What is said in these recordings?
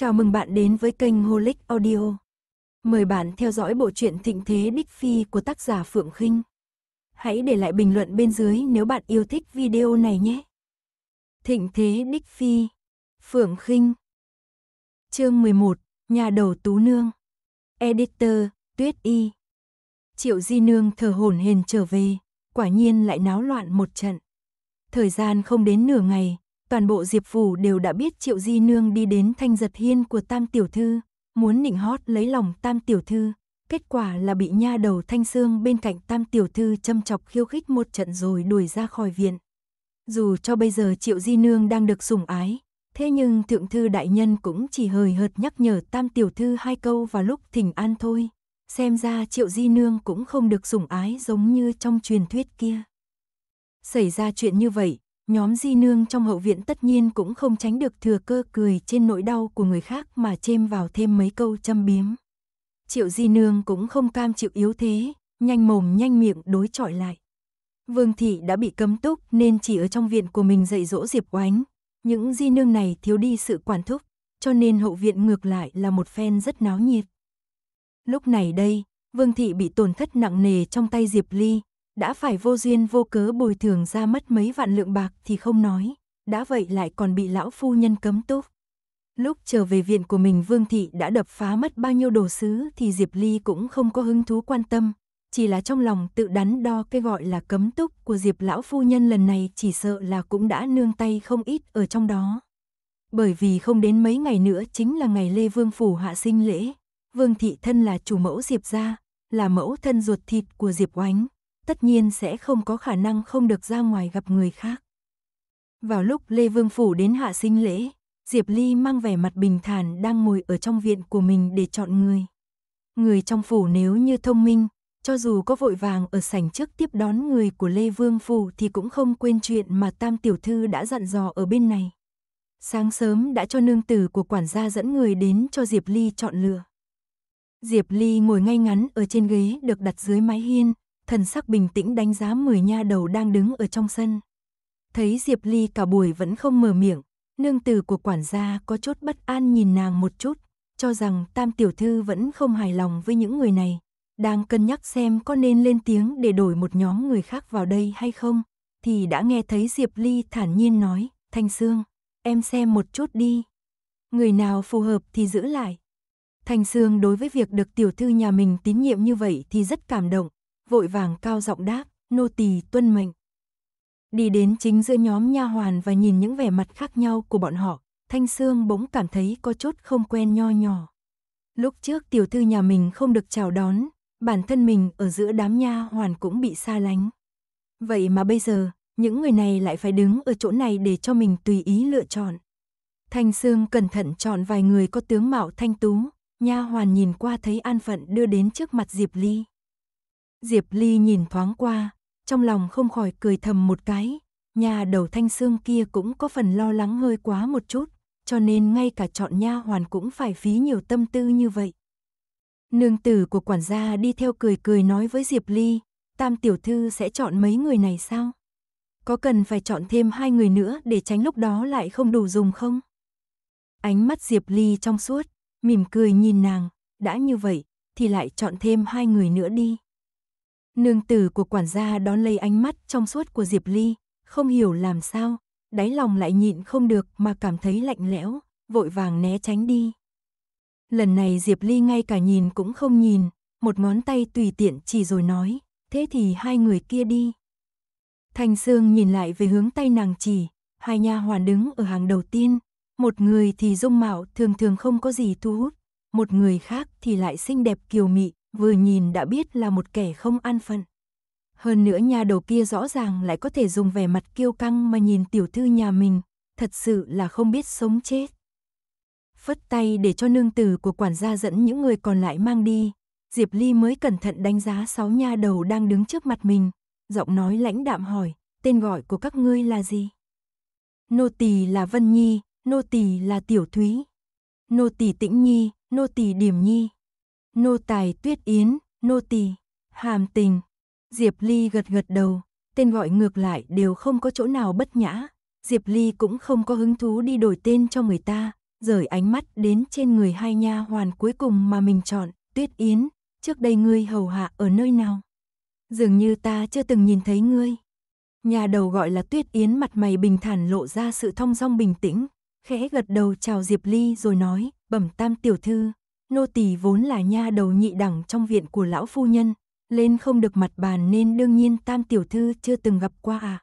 Chào mừng bạn đến với kênh Holic Audio. Mời bạn theo dõi bộ truyện Thịnh Thế Đích Phi của tác giả Phượng Khinh. Hãy để lại bình luận bên dưới nếu bạn yêu thích video này nhé. Thịnh Thế Đích Phi, Phượng Khinh. Chương 11, Nhà đầu Tú Nương. Editor, Tuyết Y. Triệu Di Nương thờ hồn hển trở về, quả nhiên lại náo loạn một trận. Thời gian không đến nửa ngày, toàn bộ Diệp Phủ đều đã biết Triệu Di Nương đi đến thanh giật hiên của Tam Tiểu Thư, muốn nịnh hót lấy lòng Tam Tiểu Thư. Kết quả là bị nha đầu thanh xương bên cạnh Tam Tiểu Thư châm chọc khiêu khích một trận rồi đuổi ra khỏi viện. Dù cho bây giờ Triệu Di Nương đang được sủng ái, thế nhưng Thượng Thư Đại Nhân cũng chỉ hời hợt nhắc nhở Tam Tiểu Thư hai câu vào lúc thỉnh an thôi. Xem ra Triệu Di Nương cũng không được sủng ái giống như trong truyền thuyết kia. Xảy ra chuyện như vậy, nhóm di nương trong hậu viện tất nhiên cũng không tránh được thừa cơ cười trên nỗi đau của người khác mà chêm vào thêm mấy câu châm biếm. Triệu di nương cũng không cam chịu yếu thế, nhanh mồm nhanh miệng đối chọi lại. Vương thị đã bị cấm túc nên chỉ ở trong viện của mình dạy dỗ Diệp Oánh. Những di nương này thiếu đi sự quản thúc, cho nên hậu viện ngược lại là một phen rất náo nhiệt. Lúc này đây, Vương thị bị tổn thất nặng nề trong tay Diệp Ly, đã phải vô duyên vô cớ bồi thường ra mất mấy vạn lượng bạc thì không nói, đã vậy lại còn bị lão phu nhân cấm túc. Lúc trở về viện của mình Vương Thị đã đập phá mất bao nhiêu đồ sứ thì Diệp Ly cũng không có hứng thú quan tâm, chỉ là trong lòng tự đắn đo cái gọi là cấm túc của Diệp lão phu nhân lần này chỉ sợ là cũng đã nương tay không ít ở trong đó. Bởi vì không đến mấy ngày nữa chính là ngày Lê Vương Phủ hạ sinh lễ, Vương Thị thân là chủ mẫu Diệp gia, là mẫu thân ruột thịt của Diệp Oánh, tất nhiên sẽ không có khả năng không được ra ngoài gặp người khác. Vào lúc Lê Vương Phủ đến hạ sinh lễ, Diệp Ly mang vẻ mặt bình thản đang ngồi ở trong viện của mình để chọn người. Người trong phủ nếu như thông minh, cho dù có vội vàng ở sảnh trước tiếp đón người của Lê Vương Phủ thì cũng không quên chuyện mà Tam Tiểu Thư đã dặn dò ở bên này. Sáng sớm đã cho nương tử của quản gia dẫn người đến cho Diệp Ly chọn lựa. Diệp Ly ngồi ngay ngắn ở trên ghế được đặt dưới mái hiên, thần sắc bình tĩnh đánh giá 10 nha đầu đang đứng ở trong sân. Thấy Diệp Ly cả buổi vẫn không mở miệng, nương tử của quản gia có chút bất an nhìn nàng một chút, cho rằng tam tiểu thư vẫn không hài lòng với những người này, đang cân nhắc xem có nên lên tiếng để đổi một nhóm người khác vào đây hay không, thì đã nghe thấy Diệp Ly thản nhiên nói, Thanh Sương, em xem một chút đi. Người nào phù hợp thì giữ lại. Thanh Sương đối với việc được tiểu thư nhà mình tín nhiệm như vậy thì rất cảm động, vội vàng cao giọng đáp, nô tỳ tuân mệnh. Đi đến chính giữa nhóm nha hoàn và nhìn những vẻ mặt khác nhau của bọn họ, Thanh Sương bỗng cảm thấy có chút không quen nho nhỏ. Lúc trước tiểu thư nhà mình không được chào đón, bản thân mình ở giữa đám nha hoàn cũng bị xa lánh. Vậy mà bây giờ, những người này lại phải đứng ở chỗ này để cho mình tùy ý lựa chọn. Thanh Sương cẩn thận chọn vài người có tướng mạo thanh tú, nha hoàn nhìn qua thấy an phận đưa đến trước mặt Diệp Ly. Diệp Ly nhìn thoáng qua, trong lòng không khỏi cười thầm một cái, nhà đầu thanh xương kia cũng có phần lo lắng hơi quá một chút, cho nên ngay cả chọn nha hoàn cũng phải phí nhiều tâm tư như vậy. Nương tử của quản gia đi theo cười cười nói với Diệp Ly, tam tiểu thư sẽ chọn mấy người này sao? Có cần phải chọn thêm hai người nữa để tránh lúc đó lại không đủ dùng không? Ánh mắt Diệp Ly trong suốt, mỉm cười nhìn nàng, đã như vậy thì lại chọn thêm hai người nữa đi. Nương tử của quản gia đón lấy ánh mắt trong suốt của Diệp Ly, không hiểu làm sao, đáy lòng lại nhịn không được mà cảm thấy lạnh lẽo, vội vàng né tránh đi. Lần này Diệp Ly ngay cả nhìn cũng không nhìn, một ngón tay tùy tiện chỉ rồi nói, thế thì hai người kia đi. Thanh Sương nhìn lại về hướng tay nàng chỉ, hai nha hoàn đứng ở hàng đầu tiên, một người thì dung mạo thường thường không có gì thu hút, một người khác thì lại xinh đẹp kiều mị, vừa nhìn đã biết là một kẻ không an phận. Hơn nữa nhà đầu kia rõ ràng lại có thể dùng vẻ mặt kiêu căng mà nhìn tiểu thư nhà mình, thật sự là không biết sống chết. Phất tay để cho nương tử của quản gia dẫn những người còn lại mang đi, Diệp Ly mới cẩn thận đánh giá sáu nha đầu đang đứng trước mặt mình, giọng nói lãnh đạm hỏi, tên gọi của các ngươi là gì? Nô tỳ là Vân Nhi, nô tỳ là Tiểu Thúy, nô tỳ Tĩnh Nhi, nô tỳ Điểm Nhi nô tài tuyết yến, nô tỳ, hàm tình. Diệp Ly gật gật đầu, tên gọi ngược lại đều không có chỗ nào bất nhã. Diệp Ly cũng không có hứng thú đi đổi tên cho người ta, rời ánh mắt đến trên người hai nha hoàn cuối cùng mà mình chọn, Tuyết Yến, trước đây ngươi hầu hạ ở nơi nào? Dường như ta chưa từng nhìn thấy ngươi. Nhà đầu gọi là Tuyết Yến mặt mày bình thản lộ ra sự thong dong bình tĩnh, khẽ gật đầu chào Diệp Ly rồi nói, bẩm tam tiểu thư, Nô tỳ vốn là nha đầu nhị đẳng trong viện của lão phu nhân, lên không được mặt bàn nên đương nhiên tam tiểu thư chưa từng gặp qua à.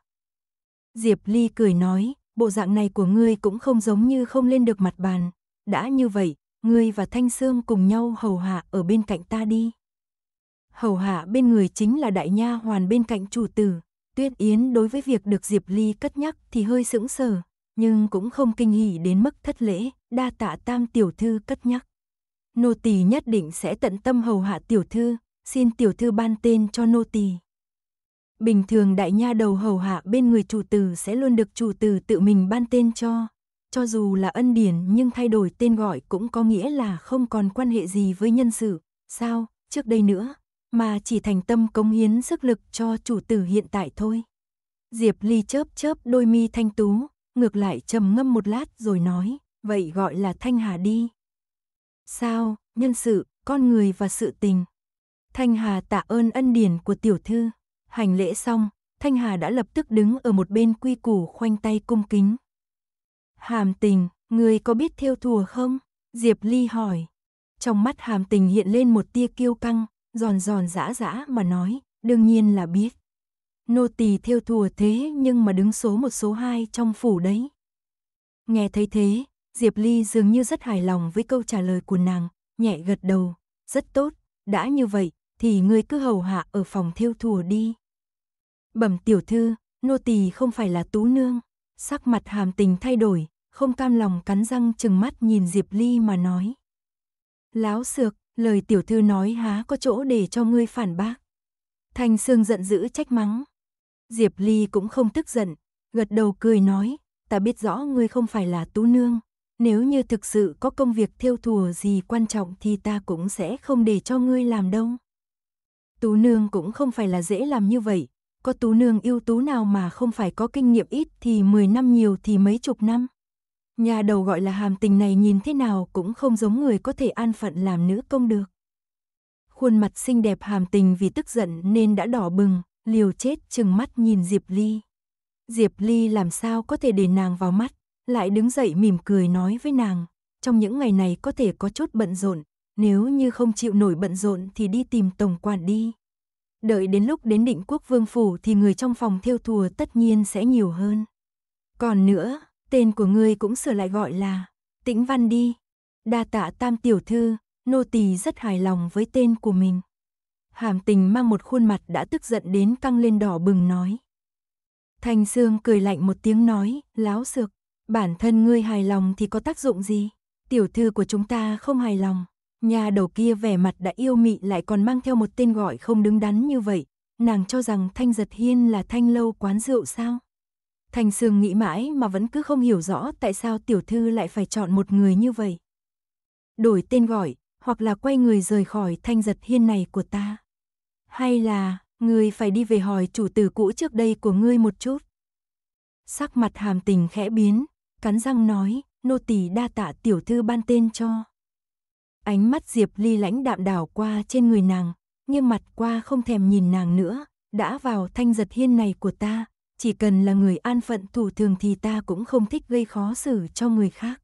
Diệp Ly cười nói, bộ dạng này của ngươi cũng không giống như không lên được mặt bàn. Đã như vậy, ngươi và Thanh Sương cùng nhau hầu hạ ở bên cạnh ta đi. Hầu hạ bên người chính là đại nha hoàn bên cạnh chủ tử. Tuyết Yến đối với việc được Diệp Ly cất nhắc thì hơi sững sờ, nhưng cũng không kinh hỉ đến mức thất lễ, đa tạ tam tiểu thư cất nhắc nô tỳ nhất định sẽ tận tâm hầu hạ tiểu thư, xin tiểu thư ban tên cho nô tỳ. Bình thường đại nha đầu hầu hạ bên người chủ tử sẽ luôn được chủ tử tự mình ban tên cho, cho dù là ân điển nhưng thay đổi tên gọi cũng có nghĩa là không còn quan hệ gì với nhân sự, sao, trước đây nữa, mà chỉ thành tâm cống hiến sức lực cho chủ tử hiện tại thôi. Diệp Ly chớp chớp đôi mi thanh tú, ngược lại trầm ngâm một lát rồi nói, vậy gọi là Thanh Hà đi. Sao, nhân sự, con người và sự tình. Thanh Hà tạ ơn ân điển của tiểu thư. Hành lễ xong, Thanh Hà đã lập tức đứng ở một bên quy củ khoanh tay cung kính. Hàm tình, người có biết theo thùa không? Diệp Ly hỏi. Trong mắt hàm tình hiện lên một tia kiêu căng, giòn giòn giã giã mà nói, đương nhiên là biết. Nô tỳ theo thùa thế nhưng mà đứng số một số hai trong phủ đấy. Nghe thấy thế, Diệp Ly dường như rất hài lòng với câu trả lời của nàng, nhẹ gật đầu, rất tốt, đã như vậy thì ngươi cứ hầu hạ ở phòng thiêu thùa đi. Bẩm tiểu thư, nô tỳ không phải là tú nương, sắc mặt hàm tình thay đổi, không cam lòng cắn răng chừng mắt nhìn Diệp Ly mà nói. Láo sược, lời tiểu thư nói há có chỗ để cho ngươi phản bác. Thanh Sương giận dữ trách mắng. Diệp Ly cũng không tức giận, gật đầu cười nói, ta biết rõ ngươi không phải là tú nương, nếu như thực sự có công việc thiêu thùa gì quan trọng thì ta cũng sẽ không để cho ngươi làm đâu. Tú nương cũng không phải là dễ làm như vậy, có tú nương yêu tú nào mà không phải có kinh nghiệm ít thì 10 năm nhiều thì mấy chục năm. Nhà đầu gọi là hàm tình này nhìn thế nào cũng không giống người có thể an phận làm nữ công được. Khuôn mặt xinh đẹp hàm tình vì tức giận nên đã đỏ bừng, liều chết chừng mắt nhìn Diệp Ly. Diệp Ly làm sao có thể để nàng vào mắt, lại đứng dậy mỉm cười nói với nàng, trong những ngày này có thể có chút bận rộn, nếu như không chịu nổi bận rộn thì đi tìm tổng quản đi. Đợi đến lúc đến định quốc vương phủ thì người trong phòng theo thùa tất nhiên sẽ nhiều hơn. Còn nữa, tên của ngươi cũng sửa lại gọi là Tĩnh Văn đi. Đa tạ tam tiểu thư, nô tỳ rất hài lòng với tên của mình. Hàm tình mang một khuôn mặt đã tức giận đến căng lên đỏ bừng nói. Thanh Sương cười lạnh một tiếng nói, láo sược. Bản thân ngươi hài lòng thì có tác dụng gì? Tiểu thư của chúng ta không hài lòng. Nhà đầu kia vẻ mặt đã yêu mị lại còn mang theo một tên gọi không đứng đắn như vậy. Nàng cho rằng Thanh Giật Hiên là Thanh Lâu quán rượu sao? Thành Sương nghĩ mãi mà vẫn cứ không hiểu rõ tại sao tiểu thư lại phải chọn một người như vậy. Đổi tên gọi, hoặc là quay người rời khỏi Thanh Giật Hiên này của ta. Hay là, người phải đi về hỏi chủ tử cũ trước đây của ngươi một chút. Sắc mặt hàm tình khẽ biến, cắn răng nói, nô tỳ đa tạ tiểu thư ban tên cho. Ánh mắt Diệp Ly lãnh đạm đảo qua trên người nàng, nghiêm mặt qua không thèm nhìn nàng nữa, đã vào thanh giật hiên này của ta, chỉ cần là người an phận thủ thường thì ta cũng không thích gây khó xử cho người khác.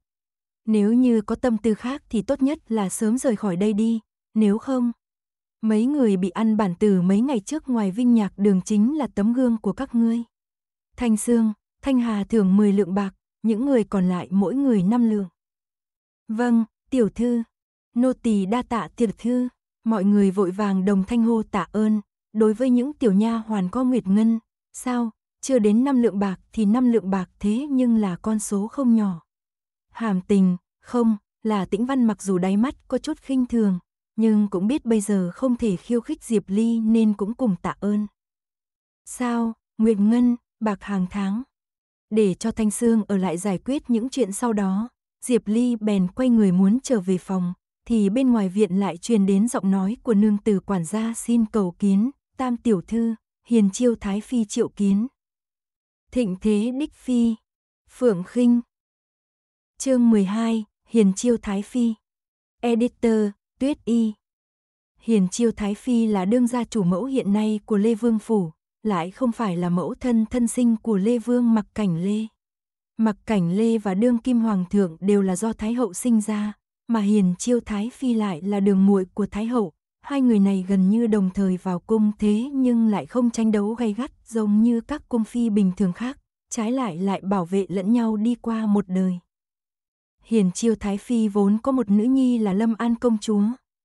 Nếu như có tâm tư khác thì tốt nhất là sớm rời khỏi đây đi, nếu không. Mấy người bị ăn bản từ mấy ngày trước ngoài vinh nhạc đường chính là tấm gương của các ngươi. Thanh Sương, Thanh Hà thường 10 lượng bạc, những người còn lại mỗi người năm lượng. Vâng, tiểu thư. Nô tỳ đa tạ tiểu thư. Mọi người vội vàng đồng thanh hô tạ ơn. Đối với những tiểu nha hoàn có nguyệt ngân, sao, chưa đến năm lượng bạc thì năm lượng bạc thế nhưng là con số không nhỏ. Hàm tình, không, là tĩnh văn mặc dù đáy mắt có chút khinh thường, nhưng cũng biết bây giờ không thể khiêu khích Diệp Ly nên cũng cùng tạ ơn. Sao, Nguyệt Ngân, bạc hàng tháng, để cho Thanh Sương ở lại giải quyết những chuyện sau đó, Diệp Ly bèn quay người muốn trở về phòng, thì bên ngoài viện lại truyền đến giọng nói của nương tử quản gia xin cầu kiến, tam tiểu thư, hiền chiêu thái phi triệu kiến. Thịnh thế đích phi, phượng khinh. Chương 12, Hiền chiêu thái phi. Editor, Tuyết Y. Hiền chiêu thái phi là đương gia chủ mẫu hiện nay của Lê Vương Phủ, lại không phải là mẫu thân thân sinh của Lê Vương Mặc Cảnh Lê. Mặc Cảnh Lê và đương kim hoàng thượng đều là do Thái hậu sinh ra, mà Hiền Chiêu Thái phi lại là đường muội của Thái hậu. Hai người này gần như đồng thời vào cung thế nhưng lại không tranh đấu gay gắt giống như các cung phi bình thường khác, trái lại lại bảo vệ lẫn nhau đi qua một đời. Hiền Chiêu Thái Phi vốn có một nữ nhi là Lâm An Công Chúa,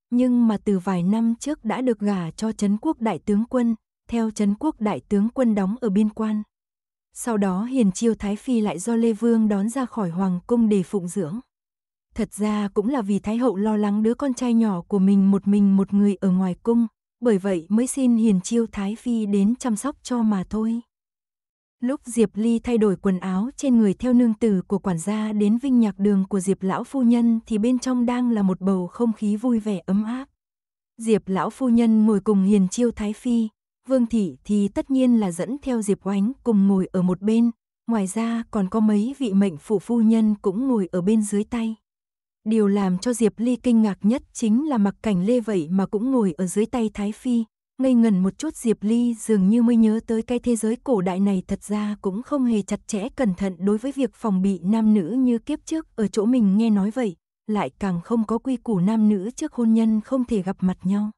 nhưng mà từ vài năm trước đã được gả cho Trấn Quốc Đại Tướng Quân, theo Trấn Quốc đại tướng quân đóng ở biên quan. Sau đó Hiền Chiêu Thái Phi lại do Lê Vương đón ra khỏi Hoàng cung để phụng dưỡng. Thật ra cũng là vì Thái Hậu lo lắng đứa con trai nhỏ của mình một mình một người ở ngoài cung, bởi vậy mới xin Hiền Chiêu Thái Phi đến chăm sóc cho mà thôi. Lúc Diệp Ly thay đổi quần áo trên người theo nương tử của quản gia đến vinh nhạc đường của Diệp Lão Phu Nhân thì bên trong đang là một bầu không khí vui vẻ ấm áp. Diệp Lão Phu Nhân ngồi cùng Hiền Chiêu Thái Phi, Vương Thị thì tất nhiên là dẫn theo Diệp Oánh cùng ngồi ở một bên, ngoài ra còn có mấy vị mệnh phủ phu nhân cũng ngồi ở bên dưới tay. Điều làm cho Diệp Ly kinh ngạc nhất chính là mặc cảnh lê vậy mà cũng ngồi ở dưới tay Thái Phi, ngây ngẩn một chút Diệp Ly dường như mới nhớ tới cái thế giới cổ đại này thật ra cũng không hề chặt chẽ cẩn thận đối với việc phòng bị nam nữ như kiếp trước ở chỗ mình nghe nói vậy, lại càng không có quy củ nam nữ trước hôn nhân không thể gặp mặt nhau.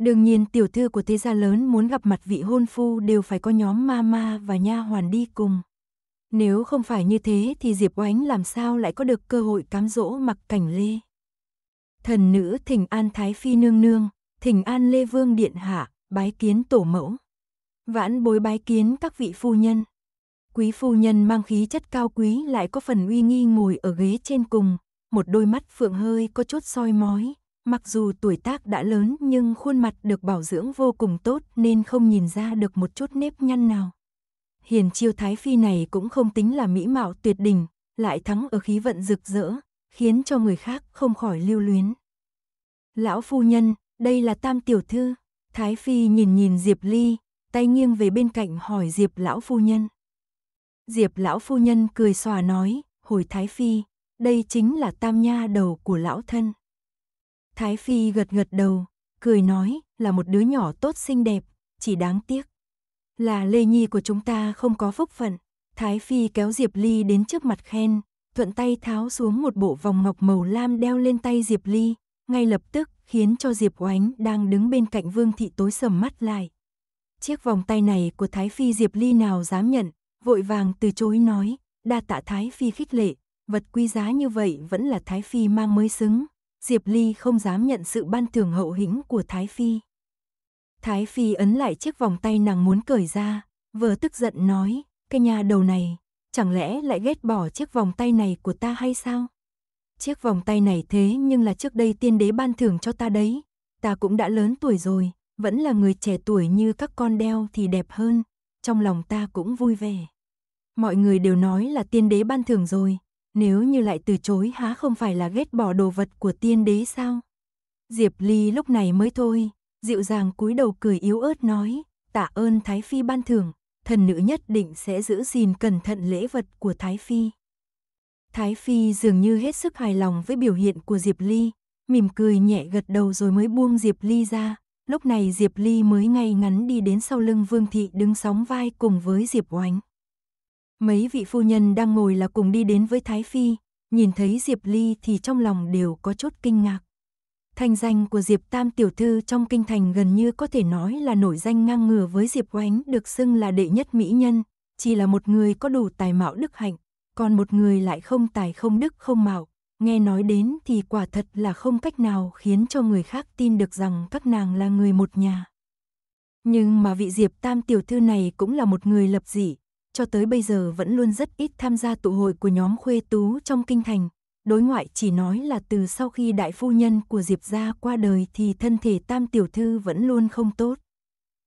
Đương nhiên tiểu thư của thế gia lớn muốn gặp mặt vị hôn phu đều phải có nhóm ma ma và nha hoàn đi cùng. Nếu không phải như thế thì Diệp Oánh làm sao lại có được cơ hội cám dỗ mặc cảnh lê. Thần nữ thỉnh an thái phi nương nương, thỉnh an lê vương điện hạ, bái kiến tổ mẫu. Vãn bối bái kiến các vị phu nhân. Quý phu nhân mang khí chất cao quý lại có phần uy nghi ngồi ở ghế trên cùng, một đôi mắt phượng hơi có chút soi mói, Mặc dù tuổi tác đã lớn nhưng khuôn mặt được bảo dưỡng vô cùng tốt nên không nhìn ra được một chút nếp nhăn nào. Hiền chiêu thái phi này cũng không tính là mỹ mạo tuyệt đỉnh, lại thắng ở khí vận rực rỡ, khiến cho người khác không khỏi lưu luyến. Lão phu nhân, đây là tam tiểu thư. Thái phi nhìn nhìn Diệp Ly, tay nghiêng về bên cạnh hỏi Diệp lão phu nhân. Diệp lão phu nhân cười xòa nói, hồi Thái phi, đây chính là tam nha đầu của lão thân. Thái Phi gật gật đầu, cười nói, là một đứa nhỏ tốt xinh đẹp, chỉ đáng tiếc. Là Lê Nhi của chúng ta không có phúc phận. Thái Phi kéo Diệp Ly đến trước mặt khen, thuận tay tháo xuống một bộ vòng ngọc màu lam đeo lên tay Diệp Ly, ngay lập tức khiến cho Diệp Oánh đang đứng bên cạnh Vương Thị tối sầm mắt lại. Chiếc vòng tay này của Thái Phi Diệp Ly nào dám nhận, vội vàng từ chối nói, đa tạ Thái Phi khích lệ, vật quý giá như vậy vẫn là Thái Phi mang mới xứng. Diệp Ly không dám nhận sự ban thưởng hậu hĩnh của Thái Phi. Thái Phi ấn lại chiếc vòng tay nàng muốn cởi ra, vừa tức giận nói, cái nhà đầu này, chẳng lẽ lại ghét bỏ chiếc vòng tay này của ta hay sao? Chiếc vòng tay này thế nhưng là trước đây tiên đế ban thưởng cho ta đấy, ta cũng đã lớn tuổi rồi, vẫn là người trẻ tuổi như các con đeo thì đẹp hơn, trong lòng ta cũng vui vẻ. Mọi người đều nói là tiên đế ban thưởng rồi, nếu như lại từ chối há không phải là ghét bỏ đồ vật của tiên đế sao? Diệp Ly lúc này mới thôi, dịu dàng cúi đầu cười yếu ớt nói, tạ ơn Thái Phi ban thưởng, thần nữ nhất định sẽ giữ gìn cẩn thận lễ vật của Thái Phi. Thái Phi dường như hết sức hài lòng với biểu hiện của Diệp Ly, mỉm cười nhẹ gật đầu rồi mới buông Diệp Ly ra. Lúc này Diệp Ly mới ngay ngắn đi đến sau lưng Vương Thị đứng sóng vai cùng với Diệp Oánh. Mấy vị phu nhân đang ngồi là cùng đi đến với Thái Phi, nhìn thấy Diệp Ly thì trong lòng đều có chút kinh ngạc. Thanh danh của Diệp Tam tiểu thư trong kinh thành gần như có thể nói là nổi danh ngang ngửa với Diệp Oánh được xưng là đệ nhất mỹ nhân, chỉ là một người có đủ tài mạo đức hạnh, còn một người lại không tài không đức không mạo, nghe nói đến thì quả thật là không cách nào khiến cho người khác tin được rằng các nàng là người một nhà. Nhưng mà vị Diệp Tam tiểu thư này cũng là một người lập dị, cho tới bây giờ vẫn luôn rất ít tham gia tụ hội của nhóm khuê tú trong kinh thành. Đối ngoại chỉ nói là từ sau khi đại phu nhân của Diệp gia qua đời thì thân thể tam tiểu thư vẫn luôn không tốt.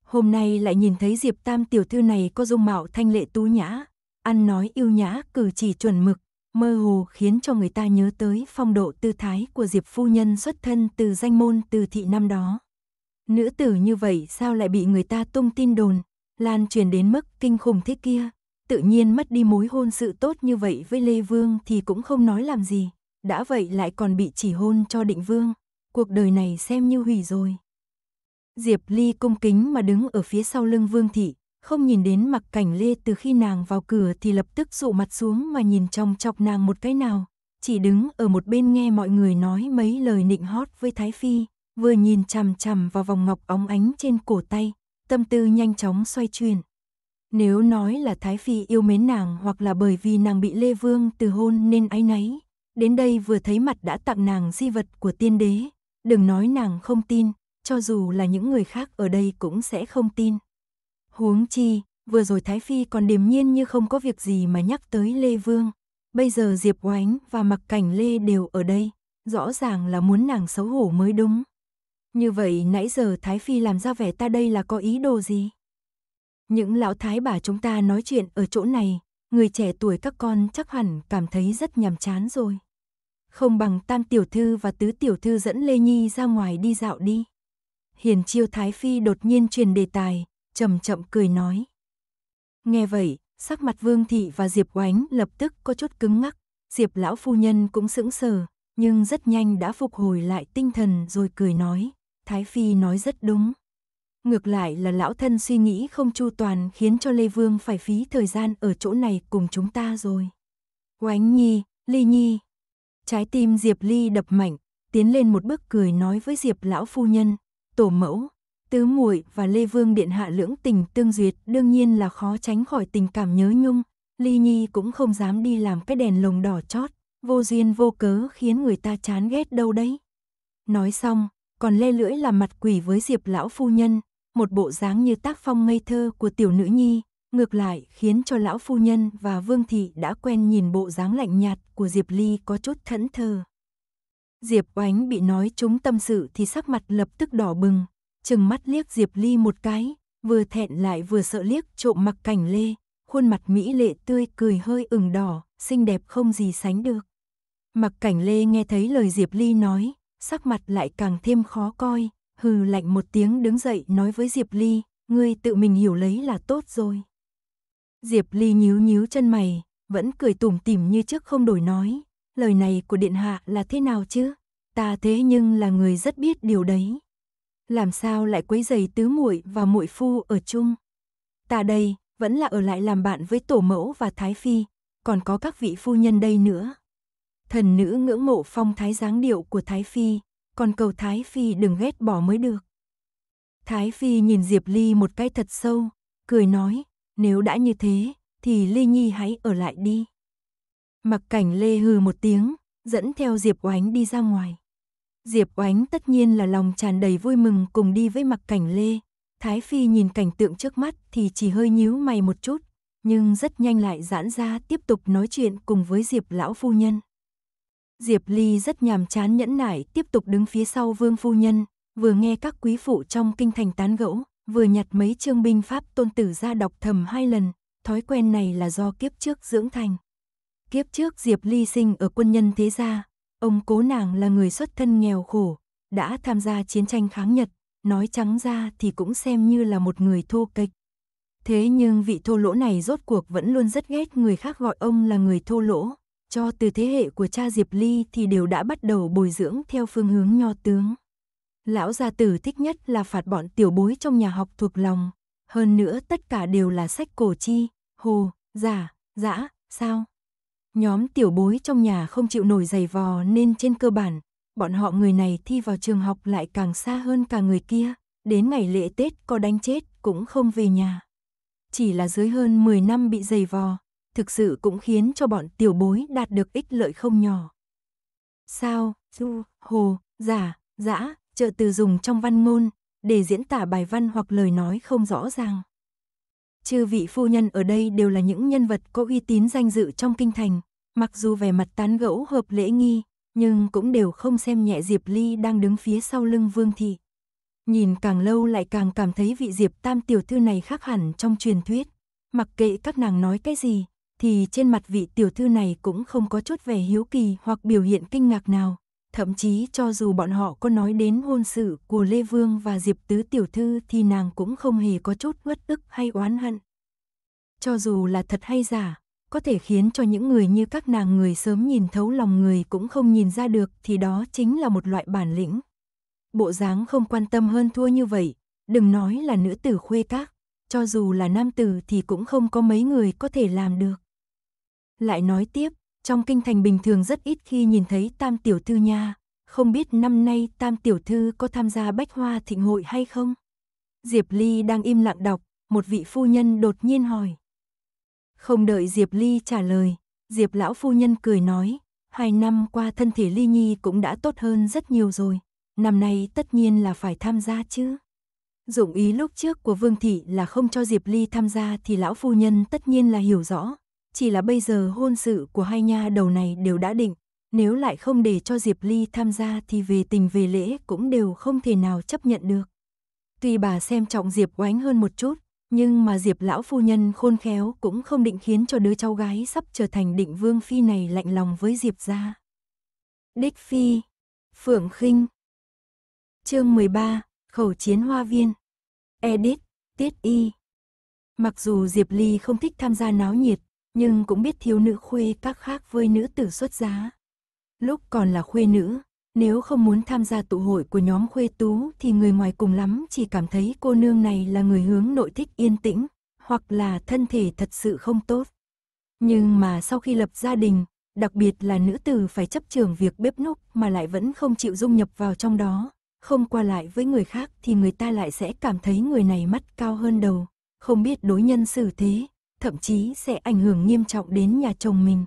Hôm nay lại nhìn thấy Diệp tam tiểu thư này có dung mạo thanh lệ tú nhã, ăn nói yêu nhã cử chỉ chuẩn mực, mơ hồ khiến cho người ta nhớ tới phong độ tư thái của Diệp phu nhân xuất thân từ danh môn từ thị năm đó. Nữ tử như vậy sao lại bị người ta tung tin đồn, lan truyền đến mức kinh khủng thế kia tự nhiên mất đi mối hôn sự tốt như vậy với Lê Vương thì cũng không nói làm gì, đã vậy lại còn bị chỉ hôn cho định vương, cuộc đời này xem như hủy rồi. Diệp Ly cung kính mà đứng ở phía sau lưng Vương Thị, không nhìn đến mặt cảnh Lê từ khi nàng vào cửa thì lập tức dụ mặt xuống mà nhìn trong chọc nàng một cái nào, chỉ đứng ở một bên nghe mọi người nói mấy lời nịnh hót với Thái Phi, vừa nhìn chằm chằm vào vòng ngọc óng ánh trên cổ tay, tâm tư nhanh chóng xoay chuyển, nếu nói là Thái Phi yêu mến nàng hoặc là bởi vì nàng bị Lê Vương từ hôn nên ái nấy đến đây vừa thấy mặt đã tặng nàng di vật của tiên đế, đừng nói nàng không tin, cho dù là những người khác ở đây cũng sẽ không tin. Huống chi, vừa rồi Thái Phi còn điềm nhiên như không có việc gì mà nhắc tới Lê Vương, bây giờ Diệp Oánh và mặc cảnh Lê đều ở đây, rõ ràng là muốn nàng xấu hổ mới đúng. Như vậy nãy giờ Thái Phi làm ra vẻ ta đây là có ý đồ gì? Những lão thái bà chúng ta nói chuyện ở chỗ này, người trẻ tuổi các con chắc hẳn cảm thấy rất nhàm chán rồi. Không bằng tam tiểu thư và tứ tiểu thư dẫn Lê Nhi ra ngoài đi dạo đi. Hiền chiêu thái phi đột nhiên truyền đề tài, chậm chậm cười nói. Nghe vậy, sắc mặt Vương Thị và Diệp Oánh lập tức có chút cứng ngắc, Diệp lão phu nhân cũng sững sờ, nhưng rất nhanh đã phục hồi lại tinh thần rồi cười nói, Thái Phi nói rất đúng ngược lại là lão thân suy nghĩ không chu toàn khiến cho Lê Vương phải phí thời gian ở chỗ này cùng chúng ta rồi. Oánh Nhi, Ly Nhi. Trái tim Diệp Ly đập mạnh, tiến lên một bước cười nói với Diệp lão phu nhân, tổ mẫu, tứ muội và Lê Vương điện hạ lưỡng tình tương duyệt đương nhiên là khó tránh khỏi tình cảm nhớ nhung, Ly Nhi cũng không dám đi làm cái đèn lồng đỏ chót, vô duyên vô cớ khiến người ta chán ghét đâu đấy. Nói xong, còn lê lưỡi làm mặt quỷ với Diệp lão phu nhân, một bộ dáng như tác phong ngây thơ của tiểu nữ nhi, ngược lại khiến cho lão phu nhân và vương thị đã quen nhìn bộ dáng lạnh nhạt của Diệp Ly có chút thẫn thờ. Diệp Oánh bị nói trúng tâm sự thì sắc mặt lập tức đỏ bừng, chừng mắt liếc Diệp Ly một cái, vừa thẹn lại vừa sợ liếc trộm mặc cảnh lê, khuôn mặt mỹ lệ tươi cười hơi ửng đỏ, xinh đẹp không gì sánh được. Mặc cảnh lê nghe thấy lời Diệp Ly nói, sắc mặt lại càng thêm khó coi, hừ lạnh một tiếng đứng dậy nói với Diệp Ly, ngươi tự mình hiểu lấy là tốt rồi. Diệp Ly nhíu nhíu chân mày, vẫn cười tủm tỉm như trước không đổi nói, lời này của điện hạ là thế nào chứ? Ta thế nhưng là người rất biết điều đấy. Làm sao lại quấy giày tứ muội và muội phu ở chung? Ta đây vẫn là ở lại làm bạn với tổ mẫu và thái phi, còn có các vị phu nhân đây nữa. Thần nữ ngưỡng mộ phong thái dáng điệu của thái phi, còn cầu Thái Phi đừng ghét bỏ mới được. Thái Phi nhìn Diệp Ly một cái thật sâu, cười nói, nếu đã như thế, thì Ly Nhi hãy ở lại đi. Mặc cảnh Lê hừ một tiếng, dẫn theo Diệp Oánh đi ra ngoài. Diệp Oánh tất nhiên là lòng tràn đầy vui mừng cùng đi với mặc cảnh Lê. Thái Phi nhìn cảnh tượng trước mắt thì chỉ hơi nhíu mày một chút, nhưng rất nhanh lại giãn ra tiếp tục nói chuyện cùng với Diệp lão phu nhân. Diệp Ly rất nhàm chán nhẫn nại tiếp tục đứng phía sau vương phu nhân, vừa nghe các quý phụ trong kinh thành tán gẫu, vừa nhặt mấy chương binh pháp tôn tử ra đọc thầm hai lần, thói quen này là do kiếp trước dưỡng thành. Kiếp trước Diệp Ly sinh ở quân nhân thế gia, ông cố nàng là người xuất thân nghèo khổ, đã tham gia chiến tranh kháng Nhật, nói trắng ra thì cũng xem như là một người thô kịch. Thế nhưng vị thô lỗ này rốt cuộc vẫn luôn rất ghét người khác gọi ông là người thô lỗ, cho từ thế hệ của cha Diệp Ly thì đều đã bắt đầu bồi dưỡng theo phương hướng nho tướng. Lão gia tử thích nhất là phạt bọn tiểu bối trong nhà học thuộc lòng, hơn nữa tất cả đều là sách cổ chi, hồ, giả, dã, sao. Nhóm tiểu bối trong nhà không chịu nổi giày vò nên trên cơ bản, bọn họ người này thi vào trường học lại càng xa hơn cả người kia, đến ngày lễ Tết có đánh chết cũng không về nhà. Chỉ là dưới hơn 10 năm bị giày vò, thực sự cũng khiến cho bọn tiểu bối đạt được ích lợi không nhỏ. Sao, du, hồ, giả, dã, trợ từ dùng trong văn ngôn, để diễn tả bài văn hoặc lời nói không rõ ràng. Chư vị phu nhân ở đây đều là những nhân vật có uy tín danh dự trong kinh thành, mặc dù vẻ mặt tán gẫu hợp lễ nghi, nhưng cũng đều không xem nhẹ Diệp Ly đang đứng phía sau lưng Vương Thị. Nhìn càng lâu lại càng cảm thấy vị Diệp Tam tiểu thư này khác hẳn trong truyền thuyết, mặc kệ các nàng nói cái gì, thì trên mặt vị tiểu thư này cũng không có chút vẻ hiếu kỳ hoặc biểu hiện kinh ngạc nào. Thậm chí cho dù bọn họ có nói đến hôn sự của Lê Vương và Diệp Tứ Tiểu Thư thì nàng cũng không hề có chút uất ức hay oán hận. Cho dù là thật hay giả, có thể khiến cho những người như các nàng người sớm nhìn thấu lòng người cũng không nhìn ra được thì đó chính là một loại bản lĩnh. Bộ dáng không quan tâm hơn thua như vậy, đừng nói là nữ tử khuê các, cho dù là nam tử thì cũng không có mấy người có thể làm được lại nói tiếp, trong kinh thành bình thường rất ít khi nhìn thấy tam tiểu thư nha, không biết năm nay tam tiểu thư có tham gia bách hoa thịnh hội hay không? Diệp Ly đang im lặng đọc, một vị phu nhân đột nhiên hỏi. Không đợi Diệp Ly trả lời, Diệp lão phu nhân cười nói, hai năm qua thân thể Ly Nhi cũng đã tốt hơn rất nhiều rồi, năm nay tất nhiên là phải tham gia chứ. Dụng ý lúc trước của Vương Thị là không cho Diệp Ly tham gia thì lão phu nhân tất nhiên là hiểu rõ, chỉ là bây giờ hôn sự của hai nha đầu này đều đã định, nếu lại không để cho Diệp Ly tham gia thì về tình về lễ cũng đều không thể nào chấp nhận được. Tuy bà xem trọng Diệp oánh hơn một chút, nhưng mà Diệp lão phu nhân khôn khéo cũng không định khiến cho đứa cháu gái sắp trở thành định vương phi này lạnh lòng với Diệp gia. Đích phi, Phượng khinh. Chương 13, khẩu chiến hoa viên. Edit, Tiết Y. Mặc dù Diệp Ly không thích tham gia náo nhiệt, nhưng cũng biết thiếu nữ khuê các khác với nữ tử xuất giá. Lúc còn là khuê nữ, nếu không muốn tham gia tụ hội của nhóm khuê tú thì người ngoài cùng lắm chỉ cảm thấy cô nương này là người hướng nội thích yên tĩnh, hoặc là thân thể thật sự không tốt. Nhưng mà sau khi lập gia đình, đặc biệt là nữ tử phải chấp trường việc bếp núc mà lại vẫn không chịu dung nhập vào trong đó, không qua lại với người khác thì người ta lại sẽ cảm thấy người này mắt cao hơn đầu, không biết đối nhân xử thế, thậm chí sẽ ảnh hưởng nghiêm trọng đến nhà chồng mình.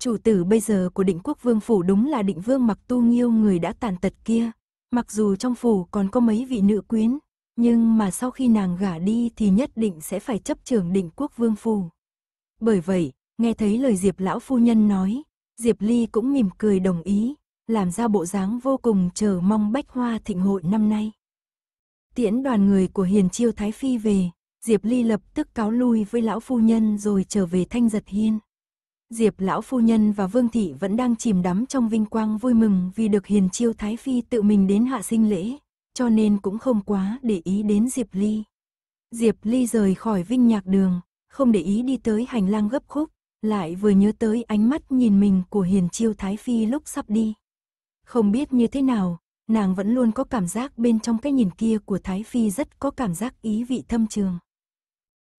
Chủ tử bây giờ của định quốc vương phủ đúng là định vương mặc tu nghiêu người đã tàn tật kia. Mặc dù trong phủ còn có mấy vị nữ quyến, nhưng mà sau khi nàng gả đi thì nhất định sẽ phải chấp trường định quốc vương phủ. Bởi vậy, nghe thấy lời Diệp lão phu nhân nói, Diệp Ly cũng mỉm cười đồng ý, làm ra bộ dáng vô cùng chờ mong bách hoa thịnh hội năm nay. Tiễn đoàn người của Hiền Chiêu Thái Phi về, Diệp Ly lập tức cáo lui với lão phu nhân rồi trở về thanh giật hiên. Diệp lão phu nhân và Vương Thị vẫn đang chìm đắm trong vinh quang vui mừng vì được hiền chiêu Thái Phi tự mình đến hạ sinh lễ, cho nên cũng không quá để ý đến Diệp Ly. Diệp Ly rời khỏi vinh nhạc đường, không để ý đi tới hành lang gấp khúc, lại vừa nhớ tới ánh mắt nhìn mình của hiền chiêu Thái Phi lúc sắp đi. Không biết như thế nào, nàng vẫn luôn có cảm giác bên trong cái nhìn kia của Thái Phi rất có cảm giác ý vị thâm trường.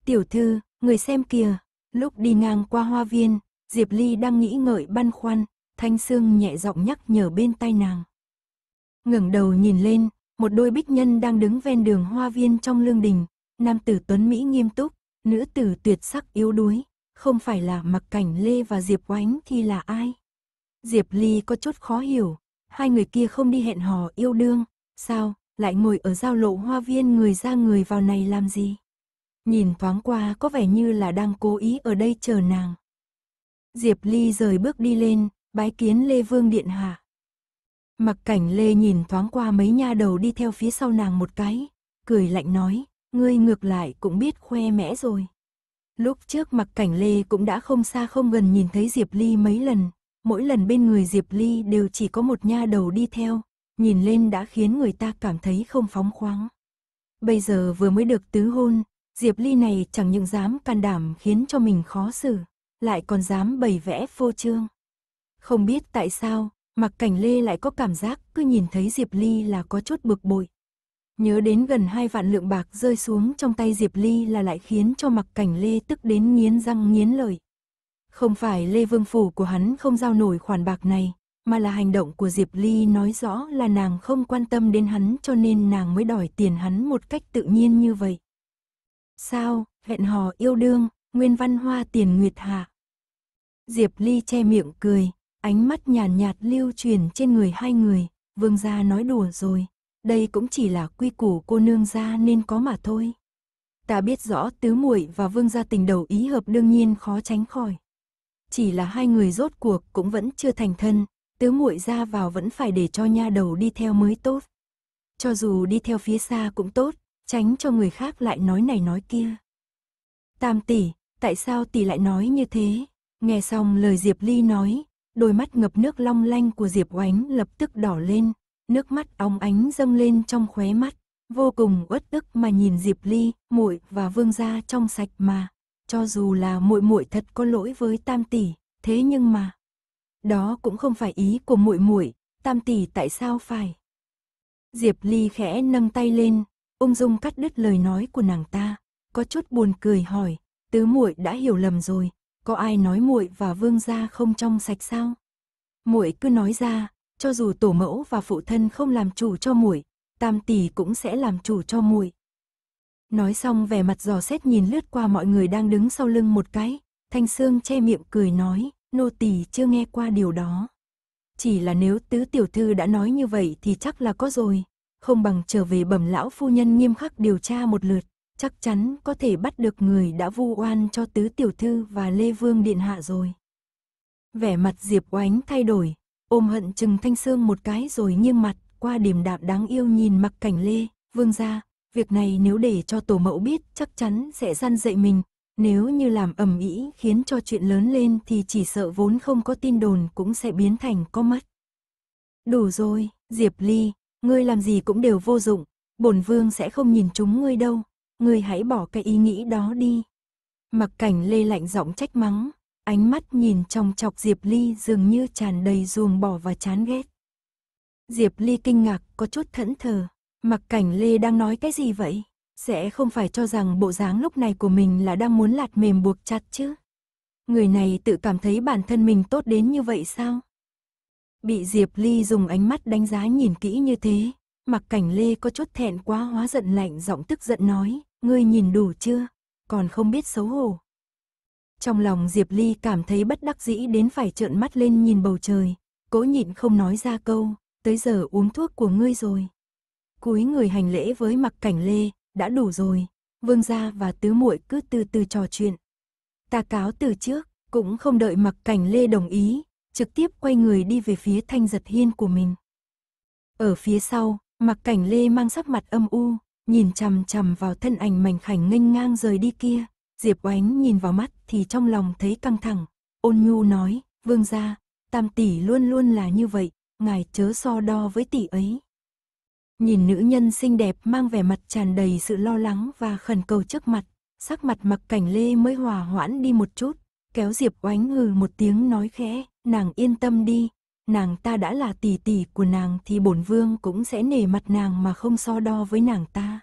Tiểu thư, người xem kìa, lúc đi ngang qua hoa viên, Diệp Ly đang nghĩ ngợi băn khoăn, Thanh Sương nhẹ giọng nhắc nhở bên tai nàng. ngẩng đầu nhìn lên, một đôi bích nhân đang đứng ven đường hoa viên trong lương đình, nam tử tuấn Mỹ nghiêm túc, nữ tử tuyệt sắc yếu đuối, không phải là mặc cảnh Lê và Diệp Oánh thì là ai? Diệp Ly có chút khó hiểu, hai người kia không đi hẹn hò yêu đương, sao, lại ngồi ở giao lộ hoa viên người ra người vào này làm gì? nhìn thoáng qua có vẻ như là đang cố ý ở đây chờ nàng. Diệp Ly rời bước đi lên, bái kiến Lê Vương Điện Hạ. Mặc cảnh Lê nhìn thoáng qua mấy nha đầu đi theo phía sau nàng một cái, cười lạnh nói, ngươi ngược lại cũng biết khoe mẽ rồi. Lúc trước mặc cảnh Lê cũng đã không xa không gần nhìn thấy Diệp Ly mấy lần, mỗi lần bên người Diệp Ly đều chỉ có một nha đầu đi theo, nhìn lên đã khiến người ta cảm thấy không phóng khoáng. Bây giờ vừa mới được tứ hôn, Diệp Ly này chẳng những dám can đảm khiến cho mình khó xử, lại còn dám bày vẽ phô trương. Không biết tại sao, Mặc Cảnh Lê lại có cảm giác cứ nhìn thấy Diệp Ly là có chút bực bội. Nhớ đến gần hai vạn lượng bạc rơi xuống trong tay Diệp Ly là lại khiến cho Mặc Cảnh Lê tức đến nghiến răng nghiến lợi. Không phải Lê Vương Phủ của hắn không giao nổi khoản bạc này, mà là hành động của Diệp Ly nói rõ là nàng không quan tâm đến hắn cho nên nàng mới đòi tiền hắn một cách tự nhiên như vậy. Sao, hẹn hò yêu đương, nguyên văn hoa tiền nguyệt hạ. Diệp Ly che miệng cười, ánh mắt nhàn nhạt, nhạt lưu truyền trên người hai người, vương gia nói đùa rồi, đây cũng chỉ là quy củ cô nương gia nên có mà thôi. Ta biết rõ tứ muội và vương gia tình đầu ý hợp đương nhiên khó tránh khỏi. Chỉ là hai người rốt cuộc cũng vẫn chưa thành thân, tứ muội ra vào vẫn phải để cho nha đầu đi theo mới tốt. Cho dù đi theo phía xa cũng tốt, tránh cho người khác lại nói này nói kia. Tam tỷ, tại sao tỷ lại nói như thế? Nghe xong lời Diệp Ly nói, đôi mắt ngập nước long lanh của Diệp Oánh lập tức đỏ lên, nước mắt óng ánh dâng lên trong khóe mắt, vô cùng uất ức mà nhìn Diệp Ly, muội và Vương gia trong sạch mà, cho dù là muội muội thật có lỗi với Tam tỷ, thế nhưng mà đó cũng không phải ý của muội muội, Tam tỷ tại sao phải? Diệp Ly khẽ nâng tay lên, Ung dung cắt đứt lời nói của nàng ta, có chút buồn cười hỏi, tứ muội đã hiểu lầm rồi, có ai nói muội và vương gia không trong sạch sao? Muội cứ nói ra, cho dù tổ mẫu và phụ thân không làm chủ cho muội, tam tỷ cũng sẽ làm chủ cho muội. Nói xong vẻ mặt giò xét nhìn lướt qua mọi người đang đứng sau lưng một cái, Thanh Sương che miệng cười nói, nô tỳ chưa nghe qua điều đó. Chỉ là nếu tứ tiểu thư đã nói như vậy thì chắc là có rồi, không bằng trở về bẩm lão phu nhân nghiêm khắc điều tra một lượt, chắc chắn có thể bắt được người đã vu oan cho tứ tiểu thư và Lê Vương Điện Hạ rồi. Vẻ mặt Diệp Oánh thay đổi, ôm hận trừng Thanh Sương một cái rồi nghiêng mặt qua điểm đạm đáng yêu nhìn mặc cảnh Lê, Vương ra, việc này nếu để cho tổ mẫu biết chắc chắn sẽ gian dậy mình, nếu như làm ẩm ý khiến cho chuyện lớn lên thì chỉ sợ vốn không có tin đồn cũng sẽ biến thành có mất. Đủ rồi, Diệp Ly, ngươi làm gì cũng đều vô dụng, bổn vương sẽ không nhìn chúng ngươi đâu, ngươi hãy bỏ cái ý nghĩ đó đi. Mặc cảnh lê lạnh giọng trách mắng, ánh mắt nhìn trong chọc Diệp Ly dường như tràn đầy ruồng bỏ và chán ghét. Diệp Ly kinh ngạc, có chút thẫn thờ. Mặc cảnh Lê đang nói cái gì vậy? Sẽ không phải cho rằng bộ dáng lúc này của mình là đang muốn lạt mềm buộc chặt chứ? Người này tự cảm thấy bản thân mình tốt đến như vậy sao? Bị Diệp Ly dùng ánh mắt đánh giá nhìn kỹ như thế, mặc cảnh lê có chút thẹn quá hóa giận lạnh giọng tức giận nói, ngươi nhìn đủ chưa, còn không biết xấu hổ. Trong lòng Diệp Ly cảm thấy bất đắc dĩ đến phải trợn mắt lên nhìn bầu trời, cố nhịn không nói ra câu, tới giờ uống thuốc của ngươi rồi. Cúi người hành lễ với mặc cảnh lê, đã đủ rồi, vương gia và tứ muội cứ từ từ trò chuyện. Ta cáo từ trước, cũng không đợi mặc cảnh lê đồng ý, trực tiếp quay người đi về phía thanh giật hiên của mình. Ở phía sau, mặc cảnh lê mang sắc mặt âm u, nhìn chằm chằm vào thân ảnh mảnh khảnh nghênh ngang rời đi kia, Diệp Oánh nhìn vào mắt thì trong lòng thấy căng thẳng, ôn nhu nói, vương gia, tam tỷ luôn luôn là như vậy, ngài chớ so đo với tỷ ấy. Nhìn nữ nhân xinh đẹp mang vẻ mặt tràn đầy sự lo lắng và khẩn cầu trước mặt, sắc mặt mặc cảnh lê mới hòa hoãn đi một chút, kéo Diệp Oánh ngừ một tiếng nói khẽ, nàng yên tâm đi, nàng ta đã là tỷ tỷ của nàng thì bổn vương cũng sẽ nể mặt nàng mà không so đo với nàng ta.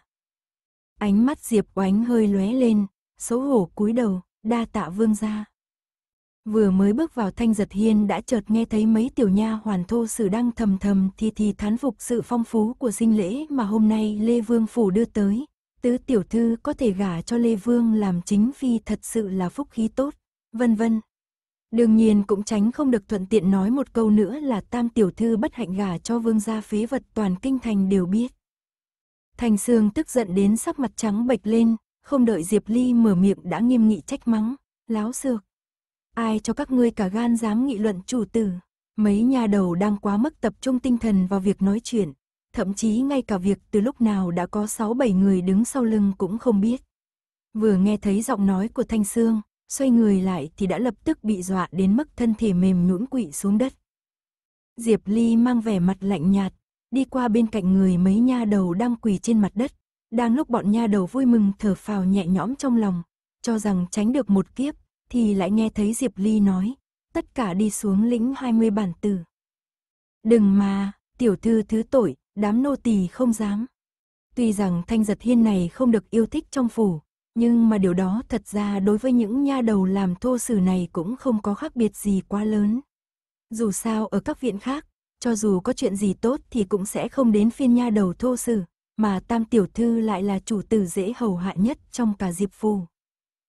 Ánh mắt Diệp Oánh hơi lóe lên, xấu hổ cúi đầu, đa tạ vương gia. Vừa mới bước vào thanh giật hiên đã chợt nghe thấy mấy tiểu nha hoàn thô sử đang thầm thầm thì thì thán phục sự phong phú của sinh lễ mà hôm nay Lê Vương Phủ đưa tới. Tứ tiểu thư có thể gả cho Lê Vương làm chính phi thật sự là phúc khí tốt, vân vân, Đương nhiên cũng tránh không được thuận tiện nói một câu nữa là tam tiểu thư bất hạnh gả cho vương gia phế vật toàn kinh thành đều biết. Thành Sương tức giận đến sắc mặt trắng bệch lên, không đợi Diệp Ly mở miệng đã nghiêm nghị trách mắng, láo xược. Ai cho các ngươi cả gan dám nghị luận chủ tử, mấy nhà đầu đang quá mất tập trung tinh thần vào việc nói chuyện, thậm chí ngay cả việc từ lúc nào đã có 6-7 người đứng sau lưng cũng không biết. Vừa nghe thấy giọng nói của Thanh Sương, xoay người lại thì đã lập tức bị dọa đến mức thân thể mềm nhũn quỵ xuống đất. Diệp Ly mang vẻ mặt lạnh nhạt, đi qua bên cạnh người mấy nha đầu đang quỳ trên mặt đất. Đang lúc bọn nha đầu vui mừng thở phào nhẹ nhõm trong lòng, cho rằng tránh được một kiếp, thì lại nghe thấy Diệp Ly nói, tất cả đi xuống lĩnh 20 bản tử. Đừng mà, tiểu thư thứ tội, đám nô tỳ không dám. Tuy rằng thanh giật hiên này không được yêu thích trong phủ, nhưng mà điều đó thật ra đối với những nha đầu làm thô sử này cũng không có khác biệt gì quá lớn. Dù sao ở các viện khác, cho dù có chuyện gì tốt thì cũng sẽ không đến phiên nha đầu thô sử, mà tam tiểu thư lại là chủ tử dễ hầu hạ nhất trong cả diệp phù.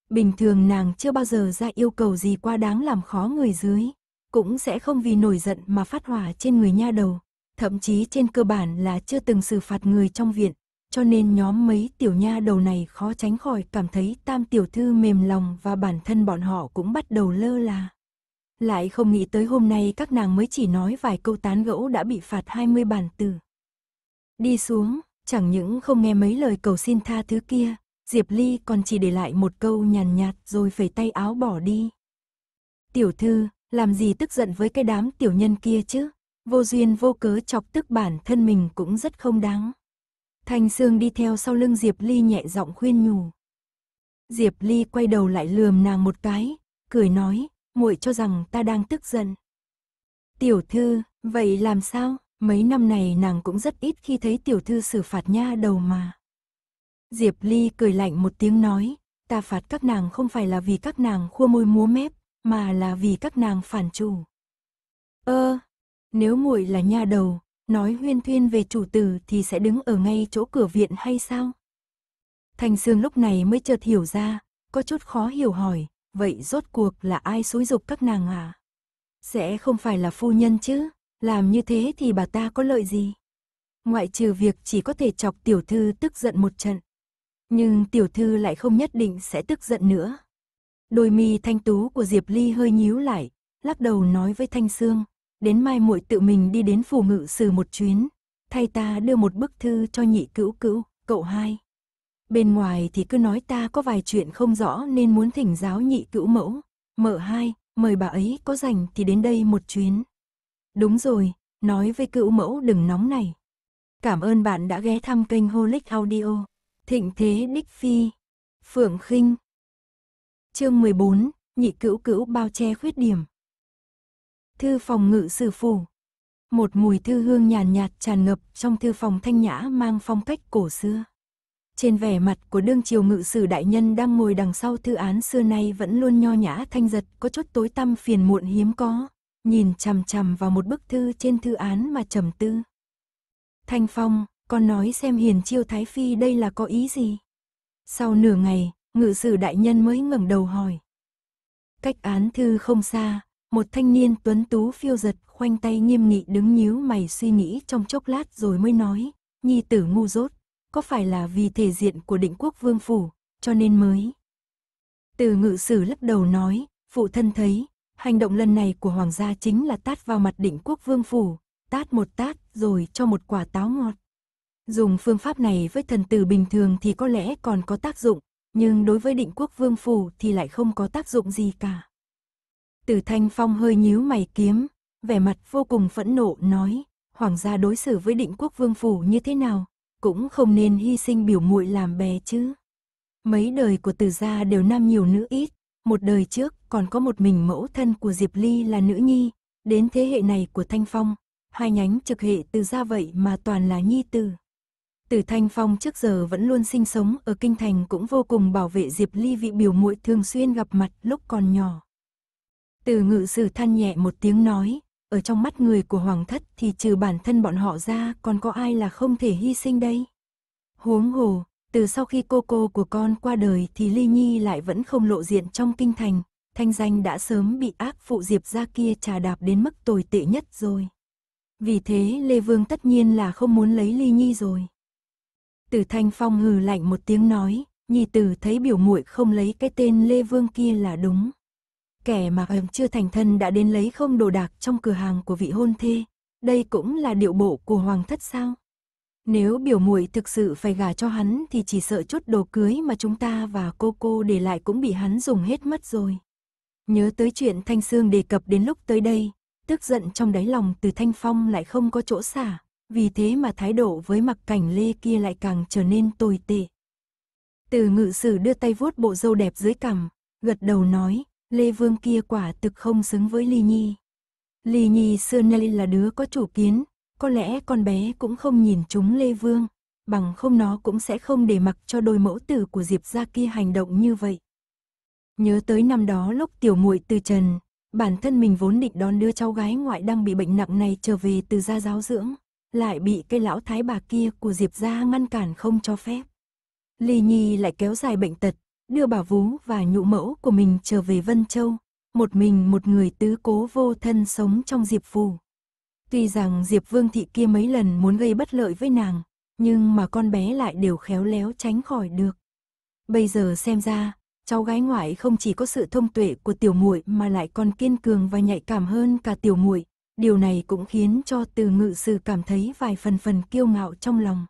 Bình thường nàng chưa bao giờ ra yêu cầu gì quá đáng làm khó người dưới, cũng sẽ không vì nổi giận mà phát hỏa trên người nha đầu, thậm chí trên cơ bản là chưa từng xử phạt người trong viện, cho nên nhóm mấy tiểu nha đầu này khó tránh khỏi cảm thấy tam tiểu thư mềm lòng và bản thân bọn họ cũng bắt đầu lơ là. Lại không nghĩ tới hôm nay các nàng mới chỉ nói vài câu tán gẫu đã bị phạt 20 bản tử. Đi xuống, chẳng những không nghe mấy lời cầu xin tha thứ kia, Diệp Ly còn chỉ để lại một câu nhàn nhạt, nhạt rồi phẩy tay áo bỏ đi. Tiểu thư, làm gì tức giận với cái đám tiểu nhân kia chứ? Vô duyên vô cớ chọc tức bản thân mình cũng rất không đáng. Thanh Sương đi theo sau lưng Diệp Ly nhẹ giọng khuyên nhủ. Diệp Ly quay đầu lại lườm nàng một cái, cười nói, muội cho rằng ta đang tức giận. Tiểu thư, vậy làm sao? Mấy năm này nàng cũng rất ít khi thấy tiểu thư xử phạt nha đầu mà. Diệp Ly cười lạnh một tiếng nói, ta phạt các nàng không phải là vì các nàng khua môi múa mép, mà là vì các nàng phản chủ. Ơ, nếu muội là nha đầu, Nói huyên thuyên về chủ tử thì sẽ đứng ở ngay chỗ cửa viện hay sao? Thành Sương lúc này mới chợt hiểu ra, có chút khó hiểu hỏi, vậy rốt cuộc là ai xúi dục các nàng à? Sẽ không phải là phu nhân chứ, làm như thế thì bà ta có lợi gì? Ngoại trừ việc chỉ có thể chọc tiểu thư tức giận một trận. Nhưng tiểu thư lại không nhất định sẽ tức giận nữa. Đôi mi thanh tú của Diệp Ly hơi nhíu lại, lắc đầu nói với Thanh Sương, đến mai muội tự mình đi đến phủ ngự sử một chuyến, thay ta đưa một bức thư cho nhị cữu cữu, cậu hai. Bên ngoài thì cứ nói ta có vài chuyện không rõ nên muốn thỉnh giáo nhị cữu mẫu, mợ hai, mời bà ấy có rảnh thì đến đây một chuyến. Đúng rồi, nói với cữu mẫu đừng nóng này. Cảm ơn bạn đã ghé thăm kênh Holic Audio. Thịnh Thế Đích Phi Phượng khinh Chương 14, nhị cữu cữu bao che khuyết điểm. Thư phòng ngự sử phủ. Một mùi thư hương nhàn nhạt, nhạt tràn ngập trong thư phòng thanh nhã mang phong cách cổ xưa. Trên vẻ mặt của đương triều ngự sử đại nhân đang ngồi đằng sau thư án xưa nay vẫn luôn nho nhã thanh giật có chút tối tăm phiền muộn hiếm có, nhìn chằm chằm vào một bức thư trên thư án mà trầm tư. Thanh Phong, con nói xem hiền chiêu Thái Phi đây là có ý gì? Sau nửa ngày, ngự sử đại nhân mới ngẩng đầu hỏi. Cách án thư không xa, một thanh niên tuấn tú phiêu giật khoanh tay nghiêm nghị đứng nhíu mày suy nghĩ trong chốc lát rồi mới nói, nhi tử ngu dốt, có phải là vì thể diện của định quốc vương phủ, cho nên mới. Từ ngự sử lắc đầu nói, phụ thân thấy, hành động lần này của hoàng gia chính là tát vào mặt định quốc vương phủ, tát một tát rồi cho một quả táo ngọt. Dùng phương pháp này với thần tử bình thường thì có lẽ còn có tác dụng, nhưng đối với định quốc vương phủ thì lại không có tác dụng gì cả. Từ Thanh Phong hơi nhíu mày kiếm, vẻ mặt vô cùng phẫn nộ nói, hoàng gia đối xử với định quốc vương phủ như thế nào, cũng không nên hy sinh biểu muội làm bè chứ. Mấy đời của từ gia đều nam nhiều nữ ít, một đời trước còn có một mình mẫu thân của Diệp Ly là nữ nhi, đến thế hệ này của Thanh Phong, hai nhánh trực hệ từ gia vậy mà toàn là nhi tử. Từ Thanh Phong trước giờ vẫn luôn sinh sống ở kinh thành cũng vô cùng bảo vệ Diệp Ly vị biểu muội thường xuyên gặp mặt lúc còn nhỏ. Từ ngự sử than nhẹ một tiếng nói, ở trong mắt người của hoàng thất thì trừ bản thân bọn họ ra còn có ai là không thể hy sinh đây. Huống hồ, từ sau khi cô cô của con qua đời thì Ly Nhi lại vẫn không lộ diện trong kinh thành, thanh danh đã sớm bị ác phụ diệp ra kia trà đạp đến mức tồi tệ nhất rồi. Vì thế Lê Vương tất nhiên là không muốn lấy Ly Nhi rồi. Từ thanh phong hừ lạnh một tiếng nói, nhì tử thấy biểu muội không lấy cái tên Lê Vương kia là đúng kẻ mà em chưa thành thân đã đến lấy không đồ đạc trong cửa hàng của vị hôn thê. Đây cũng là điệu bộ của hoàng thất sao? Nếu biểu muội thực sự phải gả cho hắn thì chỉ sợ chút đồ cưới mà chúng ta và cô cô để lại cũng bị hắn dùng hết mất rồi. Nhớ tới chuyện Thanh Sương đề cập đến lúc tới đây, tức giận trong đáy lòng từ Thanh Phong lại không có chỗ xả, vì thế mà thái độ với mặc cảnh lê kia lại càng trở nên tồi tệ. Từ ngự sử đưa tay vuốt bộ râu đẹp dưới cằm, gật đầu nói, Lê Vương kia quả thực không xứng với Ly Nhi. Ly Nhi xưa nay là đứa có chủ kiến, có lẽ con bé cũng không nhìn chúng Lê Vương, bằng không nó cũng sẽ không để mặc cho đôi mẫu tử của Diệp gia kia hành động như vậy. Nhớ tới năm đó lúc tiểu muội từ trần, bản thân mình vốn định đón đưa cháu gái ngoại đang bị bệnh nặng này trở về từ gia giáo dưỡng, lại bị cây lão thái bà kia của Diệp gia ngăn cản không cho phép. Ly Nhi lại kéo dài bệnh tật, đưa bảo vú và nhụ mẫu của mình trở về Vân Châu, một mình một người tứ cố vô thân sống trong Diệp Phủ. Tuy rằng Diệp Vương Thị kia mấy lần muốn gây bất lợi với nàng, nhưng mà con bé lại đều khéo léo tránh khỏi được. Bây giờ xem ra, cháu gái ngoại không chỉ có sự thông tuệ của tiểu muội mà lại còn kiên cường và nhạy cảm hơn cả tiểu muội, điều này cũng khiến cho Từ Ngự Sư cảm thấy vài phần phần kiêu ngạo trong lòng.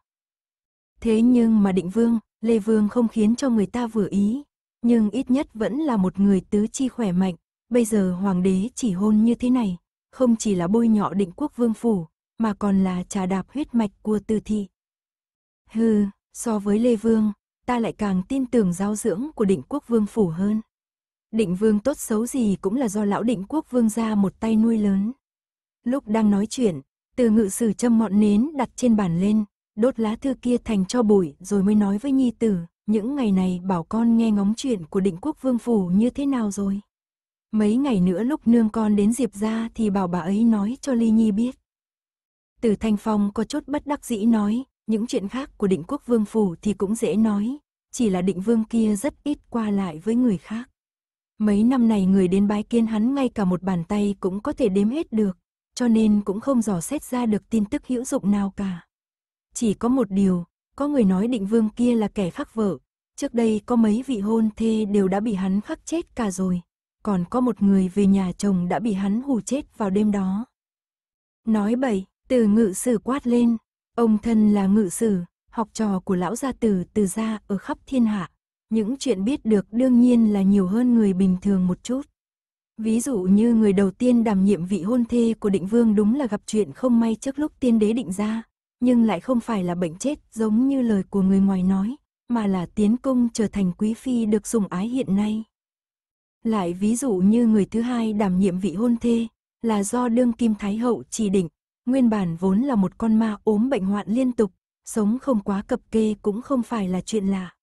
Thế nhưng mà Định Vương, Lê Vương không khiến cho người ta vừa ý, nhưng ít nhất vẫn là một người tứ chi khỏe mạnh. Bây giờ hoàng đế chỉ hôn như thế này, không chỉ là bôi nhọ định quốc vương phủ, mà còn là trà đạp huyết mạch của tư thị. Hừ, so với Lê Vương, ta lại càng tin tưởng giáo dưỡng của định quốc vương phủ hơn. Định vương tốt xấu gì cũng là do lão định quốc vương ra một tay nuôi lớn. Lúc đang nói chuyện, từ ngự sử châm ngọn nến đặt trên bàn lên, đốt lá thư kia thành cho bụi rồi mới nói với nhi tử, những ngày này bảo con nghe ngóng chuyện của định quốc vương phủ như thế nào rồi. Mấy ngày nữa lúc nương con đến Diệp ra thì bảo bà ấy nói cho Ly Nhi biết. Từ Thanh Phong có chút bất đắc dĩ nói, những chuyện khác của định quốc vương phủ thì cũng dễ nói, chỉ là định vương kia rất ít qua lại với người khác. Mấy năm này người đến bái kiến hắn ngay cả một bàn tay cũng có thể đếm hết được, cho nên cũng không dò xét ra được tin tức hữu dụng nào cả. Chỉ có một điều, có người nói định vương kia là kẻ phác vợ. Trước đây có mấy vị hôn thê đều đã bị hắn khắc chết cả rồi. Còn có một người về nhà chồng đã bị hắn hù chết vào đêm đó. Nói bậy, từ ngự sử quát lên. Ông thân là ngự sử, học trò của lão gia tử từ gia ở khắp thiên hạ. Những chuyện biết được đương nhiên là nhiều hơn người bình thường một chút. Ví dụ như người đầu tiên đảm nhiệm vị hôn thê của định vương đúng là gặp chuyện không may trước lúc tiên đế định ra nhưng lại không phải là bệnh chết giống như lời của người ngoài nói, mà là tiến cung trở thành quý phi được sủng ái hiện nay. Lại ví dụ như người thứ hai đảm nhiệm vị hôn thê, là do đương kim thái hậu chỉ định, nguyên bản vốn là một con ma ốm bệnh hoạn liên tục, sống không quá cập kê cũng không phải là chuyện lạ.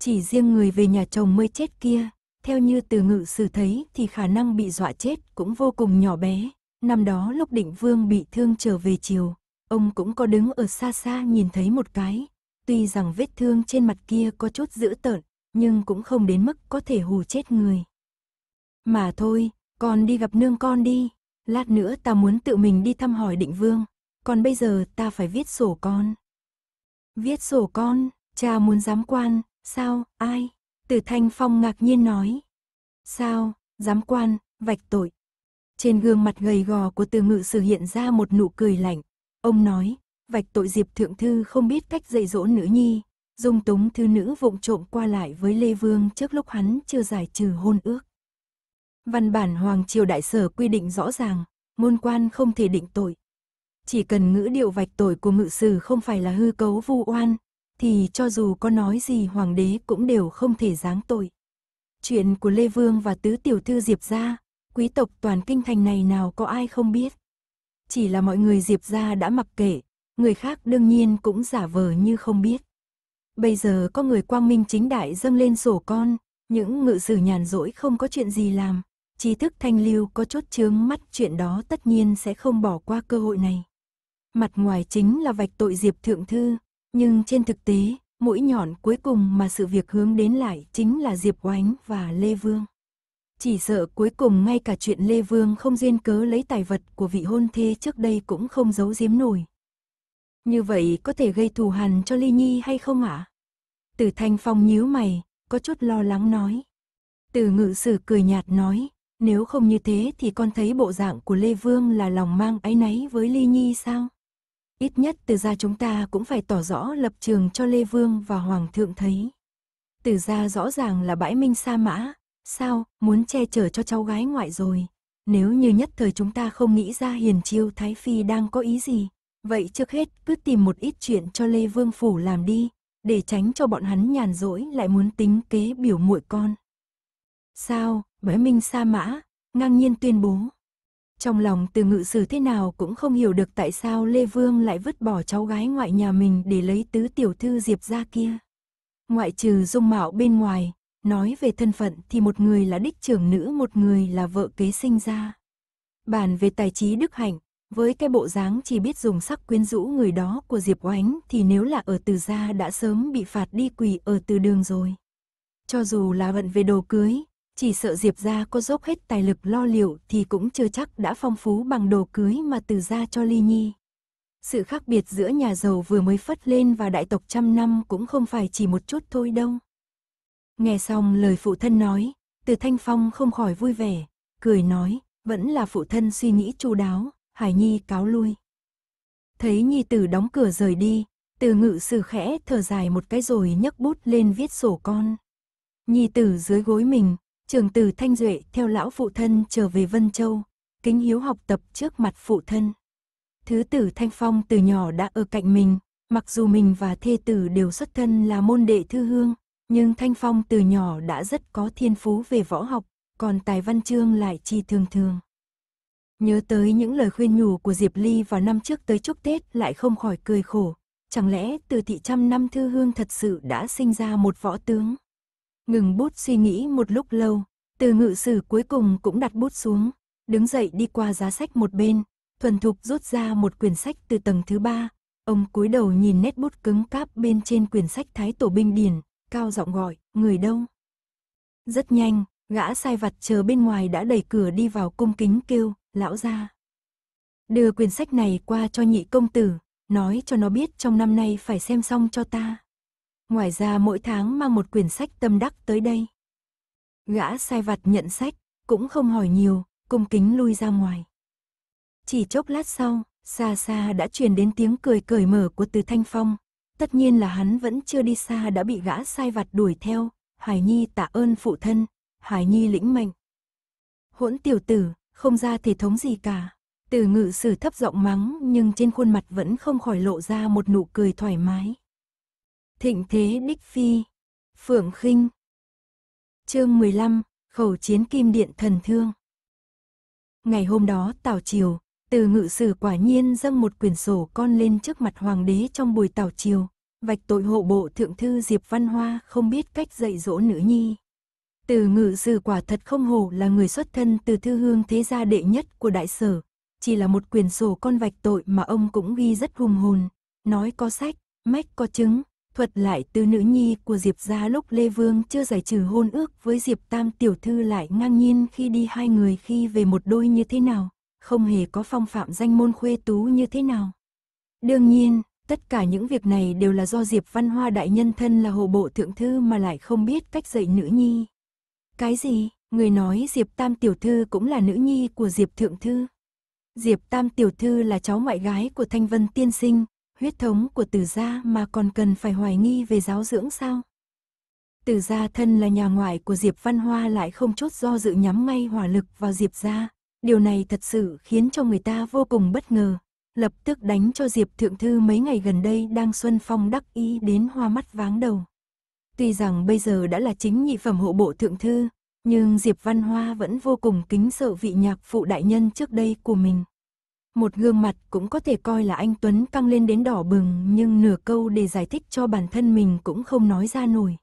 Chỉ riêng người về nhà chồng mới chết kia, theo như từ ngự sử thấy thì khả năng bị dọa chết cũng vô cùng nhỏ bé. Năm đó lúc định vương bị thương trở về chiều, Ông cũng có đứng ở xa xa nhìn thấy một cái. Tuy rằng vết thương trên mặt kia có chút dữ tợn, nhưng cũng không đến mức có thể hù chết người. Mà thôi, con đi gặp nương con đi. Lát nữa ta muốn tự mình đi thăm hỏi định vương. Còn bây giờ ta phải viết sổ con. Viết sổ con, cha muốn giám quan, sao, ai? Từ Thanh Phong ngạc nhiên nói. Sao, giám quan, vạch tội. Trên gương mặt gầy gò của từ ngự sử hiện ra một nụ cười lạnh. Ông nói, vạch tội Diệp Thượng Thư không biết cách dạy dỗ nữ nhi, dung túng thư nữ vụng trộm qua lại với Lê Vương trước lúc hắn chưa giải trừ hôn ước. Văn bản Hoàng Triều Đại Sở quy định rõ ràng, môn quan không thể định tội. Chỉ cần ngữ điệu vạch tội của ngự sử không phải là hư cấu vu oan, thì cho dù có nói gì hoàng đế cũng đều không thể giáng tội. Chuyện của Lê Vương và tứ tiểu thư Diệp gia, quý tộc toàn kinh thành này nào có ai không biết chỉ là mọi người Diệp ra đã mặc kệ, người khác đương nhiên cũng giả vờ như không biết. Bây giờ có người quang minh chính đại dâng lên sổ con, những ngự sử nhàn rỗi không có chuyện gì làm, trí thức thanh lưu có chốt chướng mắt chuyện đó tất nhiên sẽ không bỏ qua cơ hội này. Mặt ngoài chính là vạch tội Diệp Thượng Thư, nhưng trên thực tế, mũi nhọn cuối cùng mà sự việc hướng đến lại chính là Diệp Oánh và Lê Vương. Chỉ sợ cuối cùng ngay cả chuyện Lê Vương không duyên cớ lấy tài vật của vị hôn thê trước đây cũng không giấu giếm nổi. Như vậy có thể gây thù hằn cho Ly Nhi hay không ạ? À? Từ Thanh Phong nhíu mày, có chút lo lắng nói. Từ ngự sử cười nhạt nói, nếu không như thế thì con thấy bộ dạng của Lê Vương là lòng mang áy náy với Ly Nhi sao? Ít nhất từ gia chúng ta cũng phải tỏ rõ lập trường cho Lê Vương và Hoàng thượng thấy. Từ gia rõ ràng là bãi minh sa mã, Sao, muốn che chở cho cháu gái ngoại rồi. Nếu như nhất thời chúng ta không nghĩ ra Hiền Chiêu Thái Phi đang có ý gì, vậy trước hết cứ tìm một ít chuyện cho Lê Vương Phủ làm đi, để tránh cho bọn hắn nhàn rỗi lại muốn tính kế biểu muội con. Sao, bái minh sa mã, ngang nhiên tuyên bố. Trong lòng từ ngự sử thế nào cũng không hiểu được tại sao Lê Vương lại vứt bỏ cháu gái ngoại nhà mình để lấy tứ tiểu thư Diệp ra kia. Ngoại trừ dung mạo bên ngoài, Nói về thân phận thì một người là đích trưởng nữ, một người là vợ kế sinh ra. Bàn về tài trí đức hạnh, với cái bộ dáng chỉ biết dùng sắc quyến rũ người đó của Diệp Oánh thì nếu là ở từ gia đã sớm bị phạt đi quỳ ở từ đường rồi. Cho dù là vận về đồ cưới, chỉ sợ Diệp gia có dốc hết tài lực lo liệu thì cũng chưa chắc đã phong phú bằng đồ cưới mà từ gia cho Ly Nhi. Sự khác biệt giữa nhà giàu vừa mới phất lên và đại tộc trăm năm cũng không phải chỉ một chút thôi đâu. Nghe xong lời phụ thân nói, từ Thanh Phong không khỏi vui vẻ, cười nói, vẫn là phụ thân suy nghĩ chu đáo, Hải Nhi cáo lui. Thấy Nhi tử đóng cửa rời đi, từ ngự sử khẽ thở dài một cái rồi nhấc bút lên viết sổ con. Nhi tử dưới gối mình, trường tử Thanh Duệ theo lão phụ thân trở về Vân Châu, kính hiếu học tập trước mặt phụ thân. Thứ tử Thanh Phong từ nhỏ đã ở cạnh mình, mặc dù mình và thê tử đều xuất thân là môn đệ thư hương, nhưng Thanh Phong từ nhỏ đã rất có thiên phú về võ học, còn tài văn chương lại chi thường thường. Nhớ tới những lời khuyên nhủ của Diệp Ly vào năm trước tới chúc Tết lại không khỏi cười khổ. Chẳng lẽ từ thị trăm năm thư hương thật sự đã sinh ra một võ tướng? Ngừng bút suy nghĩ một lúc lâu, từ ngự sử cuối cùng cũng đặt bút xuống, đứng dậy đi qua giá sách một bên, thuần thục rút ra một quyển sách từ tầng thứ ba. Ông cúi đầu nhìn nét bút cứng cáp bên trên quyển sách Thái Tổ Binh Điển, cao giọng gọi, người đâu? Rất nhanh, gã sai vặt chờ bên ngoài đã đẩy cửa đi vào cung kính kêu, lão ra. Đưa quyển sách này qua cho nhị công tử, nói cho nó biết trong năm nay phải xem xong cho ta. Ngoài ra mỗi tháng mang một quyển sách tâm đắc tới đây. Gã sai vặt nhận sách, cũng không hỏi nhiều, cung kính lui ra ngoài. Chỉ chốc lát sau, xa xa đã truyền đến tiếng cười cởi mở của từ Thanh Phong, Tất nhiên là hắn vẫn chưa đi xa đã bị gã sai vặt đuổi theo, Hải Nhi tạ ơn phụ thân, Hải Nhi lĩnh mệnh. Hỗn tiểu tử, không ra thể thống gì cả. Từ ngự sử thấp giọng mắng nhưng trên khuôn mặt vẫn không khỏi lộ ra một nụ cười thoải mái. Thịnh thế đích phi, phượng khinh. Chương 15, khẩu chiến kim điện thần thương. Ngày hôm đó Tào Triều, từ ngự sử quả nhiên dâng một quyển sổ con lên trước mặt hoàng đế trong buổi tảo chiều, vạch tội hộ bộ thượng thư Diệp Văn Hoa không biết cách dạy dỗ nữ nhi. Từ ngự sử quả thật không hổ là người xuất thân từ thư hương thế gia đệ nhất của đại sở, chỉ là một quyển sổ con vạch tội mà ông cũng ghi rất hùng hồn, nói có sách, mách có chứng, thuật lại từ nữ nhi của Diệp gia lúc Lê Vương chưa giải trừ hôn ước với Diệp Tam tiểu thư lại ngang nhiên khi đi hai người khi về một đôi như thế nào không hề có phong phạm danh môn khuê tú như thế nào. Đương nhiên, tất cả những việc này đều là do Diệp Văn Hoa đại nhân thân là hồ bộ thượng thư mà lại không biết cách dạy nữ nhi. Cái gì, người nói Diệp Tam tiểu thư cũng là nữ nhi của Diệp thượng thư. Diệp Tam tiểu thư là cháu ngoại gái của Thanh Vân tiên sinh, huyết thống của Từ gia mà còn cần phải hoài nghi về giáo dưỡng sao? Từ gia thân là nhà ngoại của Diệp Văn Hoa lại không chốt do dự nhắm ngay hỏa lực vào Diệp gia. Điều này thật sự khiến cho người ta vô cùng bất ngờ, lập tức đánh cho Diệp Thượng Thư mấy ngày gần đây đang xuân phong đắc ý đến hoa mắt váng đầu. Tuy rằng bây giờ đã là chính nhị phẩm hộ bộ Thượng Thư, nhưng Diệp Văn Hoa vẫn vô cùng kính sợ vị nhạc phụ đại nhân trước đây của mình. Một gương mặt cũng có thể coi là anh Tuấn căng lên đến đỏ bừng nhưng nửa câu để giải thích cho bản thân mình cũng không nói ra nổi.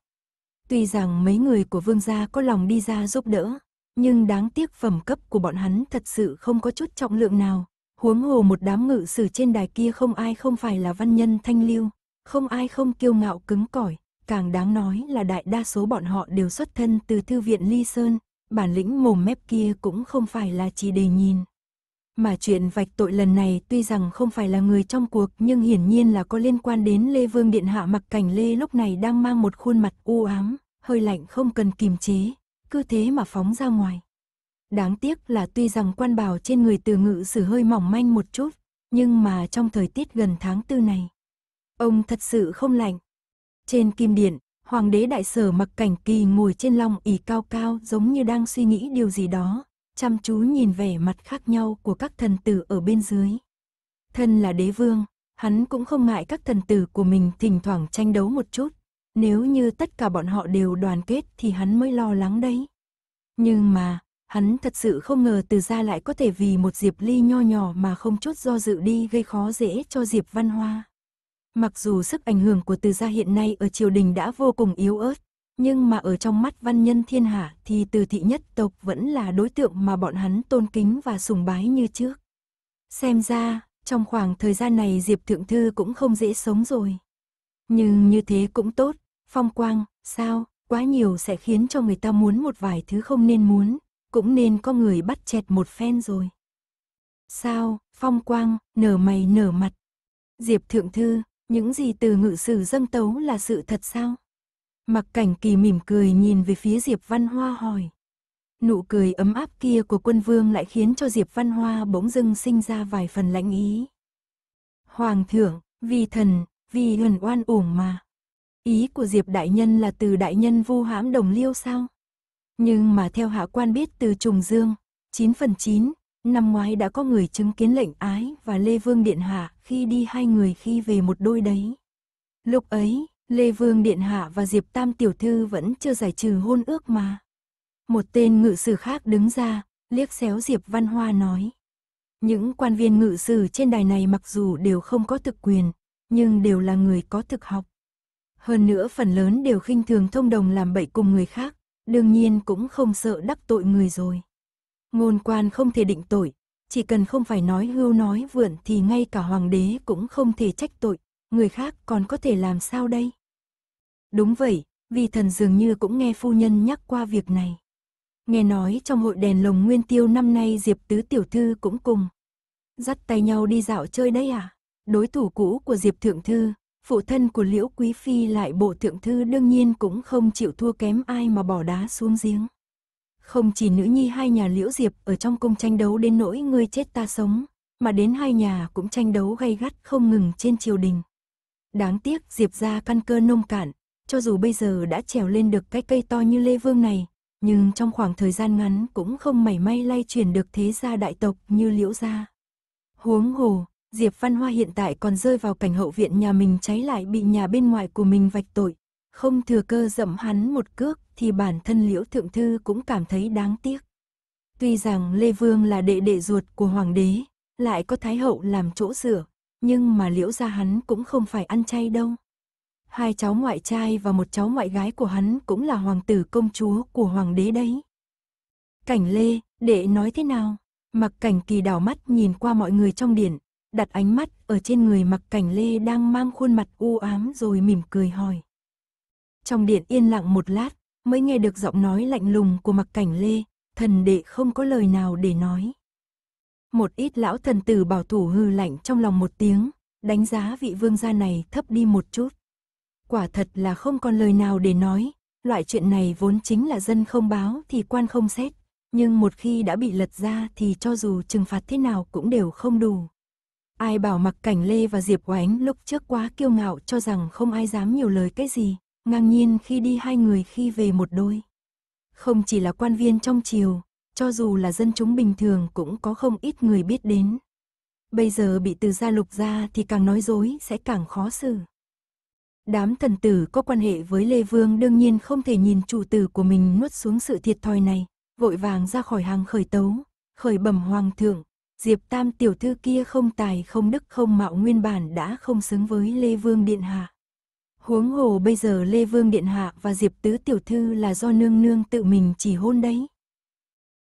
Tuy rằng mấy người của vương gia có lòng đi ra giúp đỡ, nhưng đáng tiếc phẩm cấp của bọn hắn thật sự không có chút trọng lượng nào. Huống hồ một đám ngự sử trên đài kia không ai không phải là văn nhân thanh lưu, không ai không kiêu ngạo cứng cỏi, càng đáng nói là đại đa số bọn họ đều xuất thân từ thư viện Ly Sơn, bản lĩnh mồm mép kia cũng không phải là chỉ để nhìn. Mà chuyện vạch tội lần này tuy rằng không phải là người trong cuộc nhưng hiển nhiên là có liên quan đến Lê Vương Điện Hạ mặc cảnh Lê lúc này đang mang một khuôn mặt u ám, hơi lạnh không cần kìm chế, cứ thế mà phóng ra ngoài. Đáng tiếc là tuy rằng quan bào trên người từ ngự sử hơi mỏng manh một chút, nhưng mà trong thời tiết gần tháng tư này, ông thật sự không lạnh. Trên kim điện, hoàng đế đại sở mặc cảnh kỳ ngồi trên long ỉ cao cao giống như đang suy nghĩ điều gì đó, chăm chú nhìn vẻ mặt khác nhau của các thần tử ở bên dưới. Thân là đế vương, hắn cũng không ngại các thần tử của mình thỉnh thoảng tranh đấu một chút, nếu như tất cả bọn họ đều đoàn kết thì hắn mới lo lắng đấy. Nhưng mà, hắn thật sự không ngờ từ ra lại có thể vì một Diệp Ly nho nhỏ mà không chút do dự đi gây khó dễ cho Diệp Văn Hoa. Mặc dù sức ảnh hưởng của từ gia hiện nay ở triều đình đã vô cùng yếu ớt, nhưng mà ở trong mắt văn nhân thiên hạ thì từ thị nhất tộc vẫn là đối tượng mà bọn hắn tôn kính và sùng bái như trước. Xem ra, trong khoảng thời gian này Diệp Thượng Thư cũng không dễ sống rồi. Nhưng như thế cũng tốt, phong quang, sao, quá nhiều sẽ khiến cho người ta muốn một vài thứ không nên muốn, cũng nên có người bắt chẹt một phen rồi. Sao, phong quang, nở mày nở mặt. Diệp Thượng Thư, những gì từ ngự sử dâng tấu là sự thật sao? Mặc cảnh kỳ mỉm cười nhìn về phía Diệp Văn Hoa hỏi. Nụ cười ấm áp kia của quân vương lại khiến cho Diệp Văn Hoa bỗng dưng sinh ra vài phần lãnh ý. Hoàng thượng, vì thần, vì hần oan uổng mà. Ý của Diệp Đại Nhân là từ Đại Nhân vu hãm đồng liêu sao? Nhưng mà theo hạ quan biết từ Trùng Dương, 9 phần 9, năm ngoái đã có người chứng kiến lệnh ái và Lê Vương Điện Hạ khi đi hai người khi về một đôi đấy. Lúc ấy, Lê Vương Điện Hạ và Diệp Tam Tiểu Thư vẫn chưa giải trừ hôn ước mà. Một tên ngự sử khác đứng ra, liếc xéo Diệp Văn Hoa nói. Những quan viên ngự sử trên đài này mặc dù đều không có thực quyền, nhưng đều là người có thực học. Hơn nữa phần lớn đều khinh thường thông đồng làm bậy cùng người khác, đương nhiên cũng không sợ đắc tội người rồi. Ngôn quan không thể định tội, chỉ cần không phải nói hưu nói vượn thì ngay cả hoàng đế cũng không thể trách tội, người khác còn có thể làm sao đây? Đúng vậy, vì thần dường như cũng nghe phu nhân nhắc qua việc này. Nghe nói trong hội đèn lồng nguyên tiêu năm nay Diệp Tứ Tiểu Thư cũng cùng. Dắt tay nhau đi dạo chơi đấy à? Đối thủ cũ của Diệp Thượng Thư, phụ thân của Liễu Quý Phi lại bộ Thượng Thư đương nhiên cũng không chịu thua kém ai mà bỏ đá xuống giếng. Không chỉ nữ nhi hai nhà Liễu Diệp ở trong cung tranh đấu đến nỗi ngươi chết ta sống, mà đến hai nhà cũng tranh đấu gay gắt không ngừng trên triều đình. Đáng tiếc Diệp ra căn cơ nông cạn, cho dù bây giờ đã trèo lên được cái cây to như Lê Vương này, nhưng trong khoảng thời gian ngắn cũng không mảy may lay chuyển được thế gia đại tộc như Liễu gia. Huống hồ, Diệp Văn Hoa hiện tại còn rơi vào cảnh hậu viện nhà mình cháy lại bị nhà bên ngoài của mình vạch tội. Không thừa cơ dẫm hắn một cước thì bản thân Liễu Thượng Thư cũng cảm thấy đáng tiếc. Tuy rằng Lê Vương là đệ đệ ruột của Hoàng đế, lại có Thái Hậu làm chỗ dựa, nhưng mà Liễu gia hắn cũng không phải ăn chay đâu. Hai cháu ngoại trai và một cháu ngoại gái của hắn cũng là hoàng tử công chúa của Hoàng đế đấy. Cảnh Lê, đệ nói thế nào? Mặc cảnh kỳ đảo mắt nhìn qua mọi người trong điện, đặt ánh mắt ở trên người mặc cảnh lê đang mang khuôn mặt u ám rồi mỉm cười hỏi. Trong điện yên lặng một lát, mới nghe được giọng nói lạnh lùng của mặc cảnh lê, thần đệ không có lời nào để nói. Một ít lão thần tử bảo thủ hư lạnh trong lòng một tiếng, đánh giá vị vương gia này thấp đi một chút. Quả thật là không còn lời nào để nói, loại chuyện này vốn chính là dân không báo thì quan không xét, nhưng một khi đã bị lật ra thì cho dù trừng phạt thế nào cũng đều không đủ. Ai bảo mặc cảnh Lê và Diệp Oánh lúc trước quá kiêu ngạo cho rằng không ai dám nhiều lời cái gì, ngang nhiên khi đi hai người khi về một đôi. Không chỉ là quan viên trong triều, cho dù là dân chúng bình thường cũng có không ít người biết đến. Bây giờ bị từ gia lục ra thì càng nói dối sẽ càng khó xử. Đám thần tử có quan hệ với Lê Vương đương nhiên không thể nhìn chủ tử của mình nuốt xuống sự thiệt thòi này, vội vàng ra khỏi hàng khởi tấu, khởi bẩm hoàng thượng, Diệp Tam tiểu thư kia không tài không đức không mạo nguyên bản đã không xứng với Lê Vương Điện Hạ. Huống hồ bây giờ Lê Vương Điện Hạ và Diệp Tứ tiểu thư là do nương nương tự mình chỉ hôn đấy.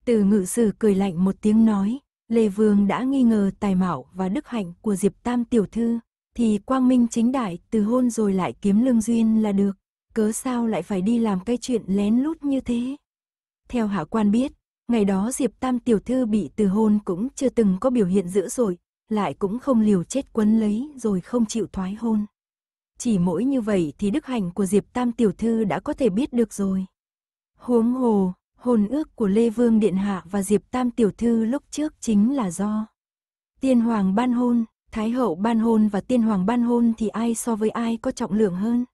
Từ ngự sử cười lạnh một tiếng nói, Lê Vương đã nghi ngờ tài mạo và đức hạnh của Diệp Tam tiểu thư, thì quang minh chính đại từ hôn rồi lại kiếm lương duyên là được, cớ sao lại phải đi làm cái chuyện lén lút như thế. Theo hạ quan biết, Ngày đó Diệp Tam tiểu thư bị từ hôn cũng chưa từng có biểu hiện dữ dội, lại cũng không liều chết quấn lấy rồi không chịu thoái hôn. Chỉ mỗi như vậy thì đức hạnh của Diệp Tam tiểu thư đã có thể biết được rồi. Huống hồ, hôn ước của Lê Vương Điện Hạ và Diệp Tam tiểu thư lúc trước chính là do Tiên Hoàng ban hôn, Thái Hậu ban hôn và Tiên Hoàng ban hôn thì ai so với ai có trọng lượng hơn.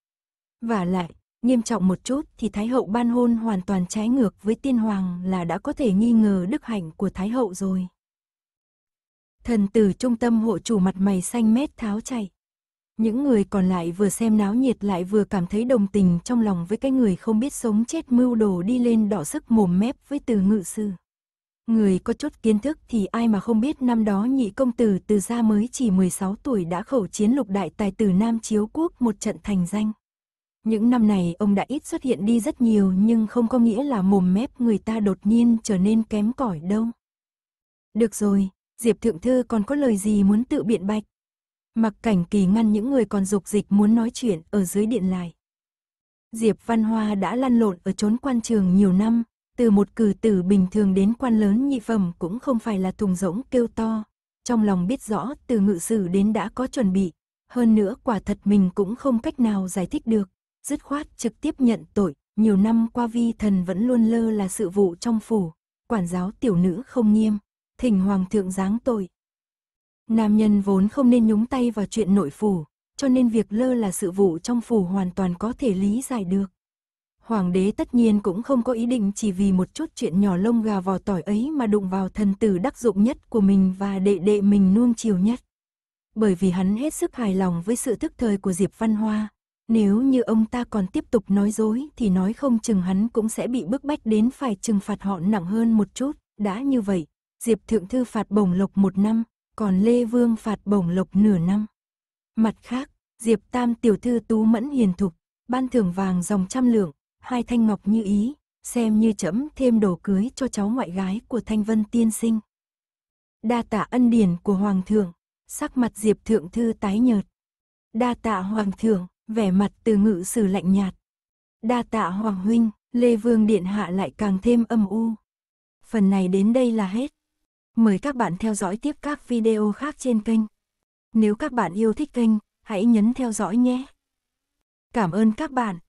Và lại, Nghiêm trọng một chút thì Thái hậu ban hôn hoàn toàn trái ngược với tiên hoàng là đã có thể nghi ngờ đức hạnh của Thái hậu rồi. Thần tử trung tâm hộ chủ mặt mày xanh mét tháo chạy. Những người còn lại vừa xem náo nhiệt lại vừa cảm thấy đồng tình trong lòng với cái người không biết sống chết mưu đồ đi lên đỏ sức mồm mép với từ ngự sư. Người có chút kiến thức thì ai mà không biết năm đó nhị công tử từ gia mới chỉ 16 tuổi đã khẩu chiến lục đại tài tử Nam Chiếu Quốc một trận thành danh. Những năm này ông đã ít xuất hiện đi rất nhiều nhưng không có nghĩa là mồm mép người ta đột nhiên trở nên kém cỏi đâu. Được rồi, Diệp Thượng Thư còn có lời gì muốn tự biện bạch? Mặc cảnh kỳ ngăn những người còn dục dịch muốn nói chuyện ở dưới điện lại. Diệp Văn Hoa đã lăn lộn ở chốn quan trường nhiều năm, từ một cử tử bình thường đến quan lớn nhị phẩm cũng không phải là thùng rỗng kêu to. Trong lòng biết rõ từ ngự sử đến đã có chuẩn bị, hơn nữa quả thật mình cũng không cách nào giải thích được, dứt khoát trực tiếp nhận tội, nhiều năm qua vi thần vẫn luôn lơ là sự vụ trong phủ, quản giáo tiểu nữ không nghiêm, thỉnh hoàng thượng giáng tội. Nam nhân vốn không nên nhúng tay vào chuyện nội phủ, cho nên việc lơ là sự vụ trong phủ hoàn toàn có thể lý giải được. Hoàng đế tất nhiên cũng không có ý định chỉ vì một chút chuyện nhỏ lông gà vò tỏi ấy mà đụng vào thần tử đắc dụng nhất của mình và đệ đệ mình nuông chiều nhất. Bởi vì hắn hết sức hài lòng với sự thức thời của Diệp Văn Hoa, nếu như ông ta còn tiếp tục nói dối thì nói không chừng hắn cũng sẽ bị bức bách đến phải trừng phạt họ nặng hơn một chút. Đã như vậy, Diệp Thượng Thư phạt bổng lộc một năm, còn Lê Vương phạt bổng lộc nửa năm. Mặt khác, Diệp Tam tiểu thư tú mẫn hiền thục, ban thưởng vàng dòng trăm lượng, hai thanh ngọc như ý, xem như chấm thêm đồ cưới cho cháu ngoại gái của Thanh Vân tiên sinh. Đa tạ ân điển của Hoàng thượng, sắc mặt Diệp Thượng Thư tái nhợt. Đa tạ Hoàng thượng, vẻ mặt từ ngự sử lạnh nhạt. Đa tạ Hoàng Huynh, Lê Vương Điện Hạ lại càng thêm âm u. Phần này đến đây là hết. Mời các bạn theo dõi tiếp các video khác trên kênh. Nếu các bạn yêu thích kênh, hãy nhấn theo dõi nhé. Cảm ơn các bạn.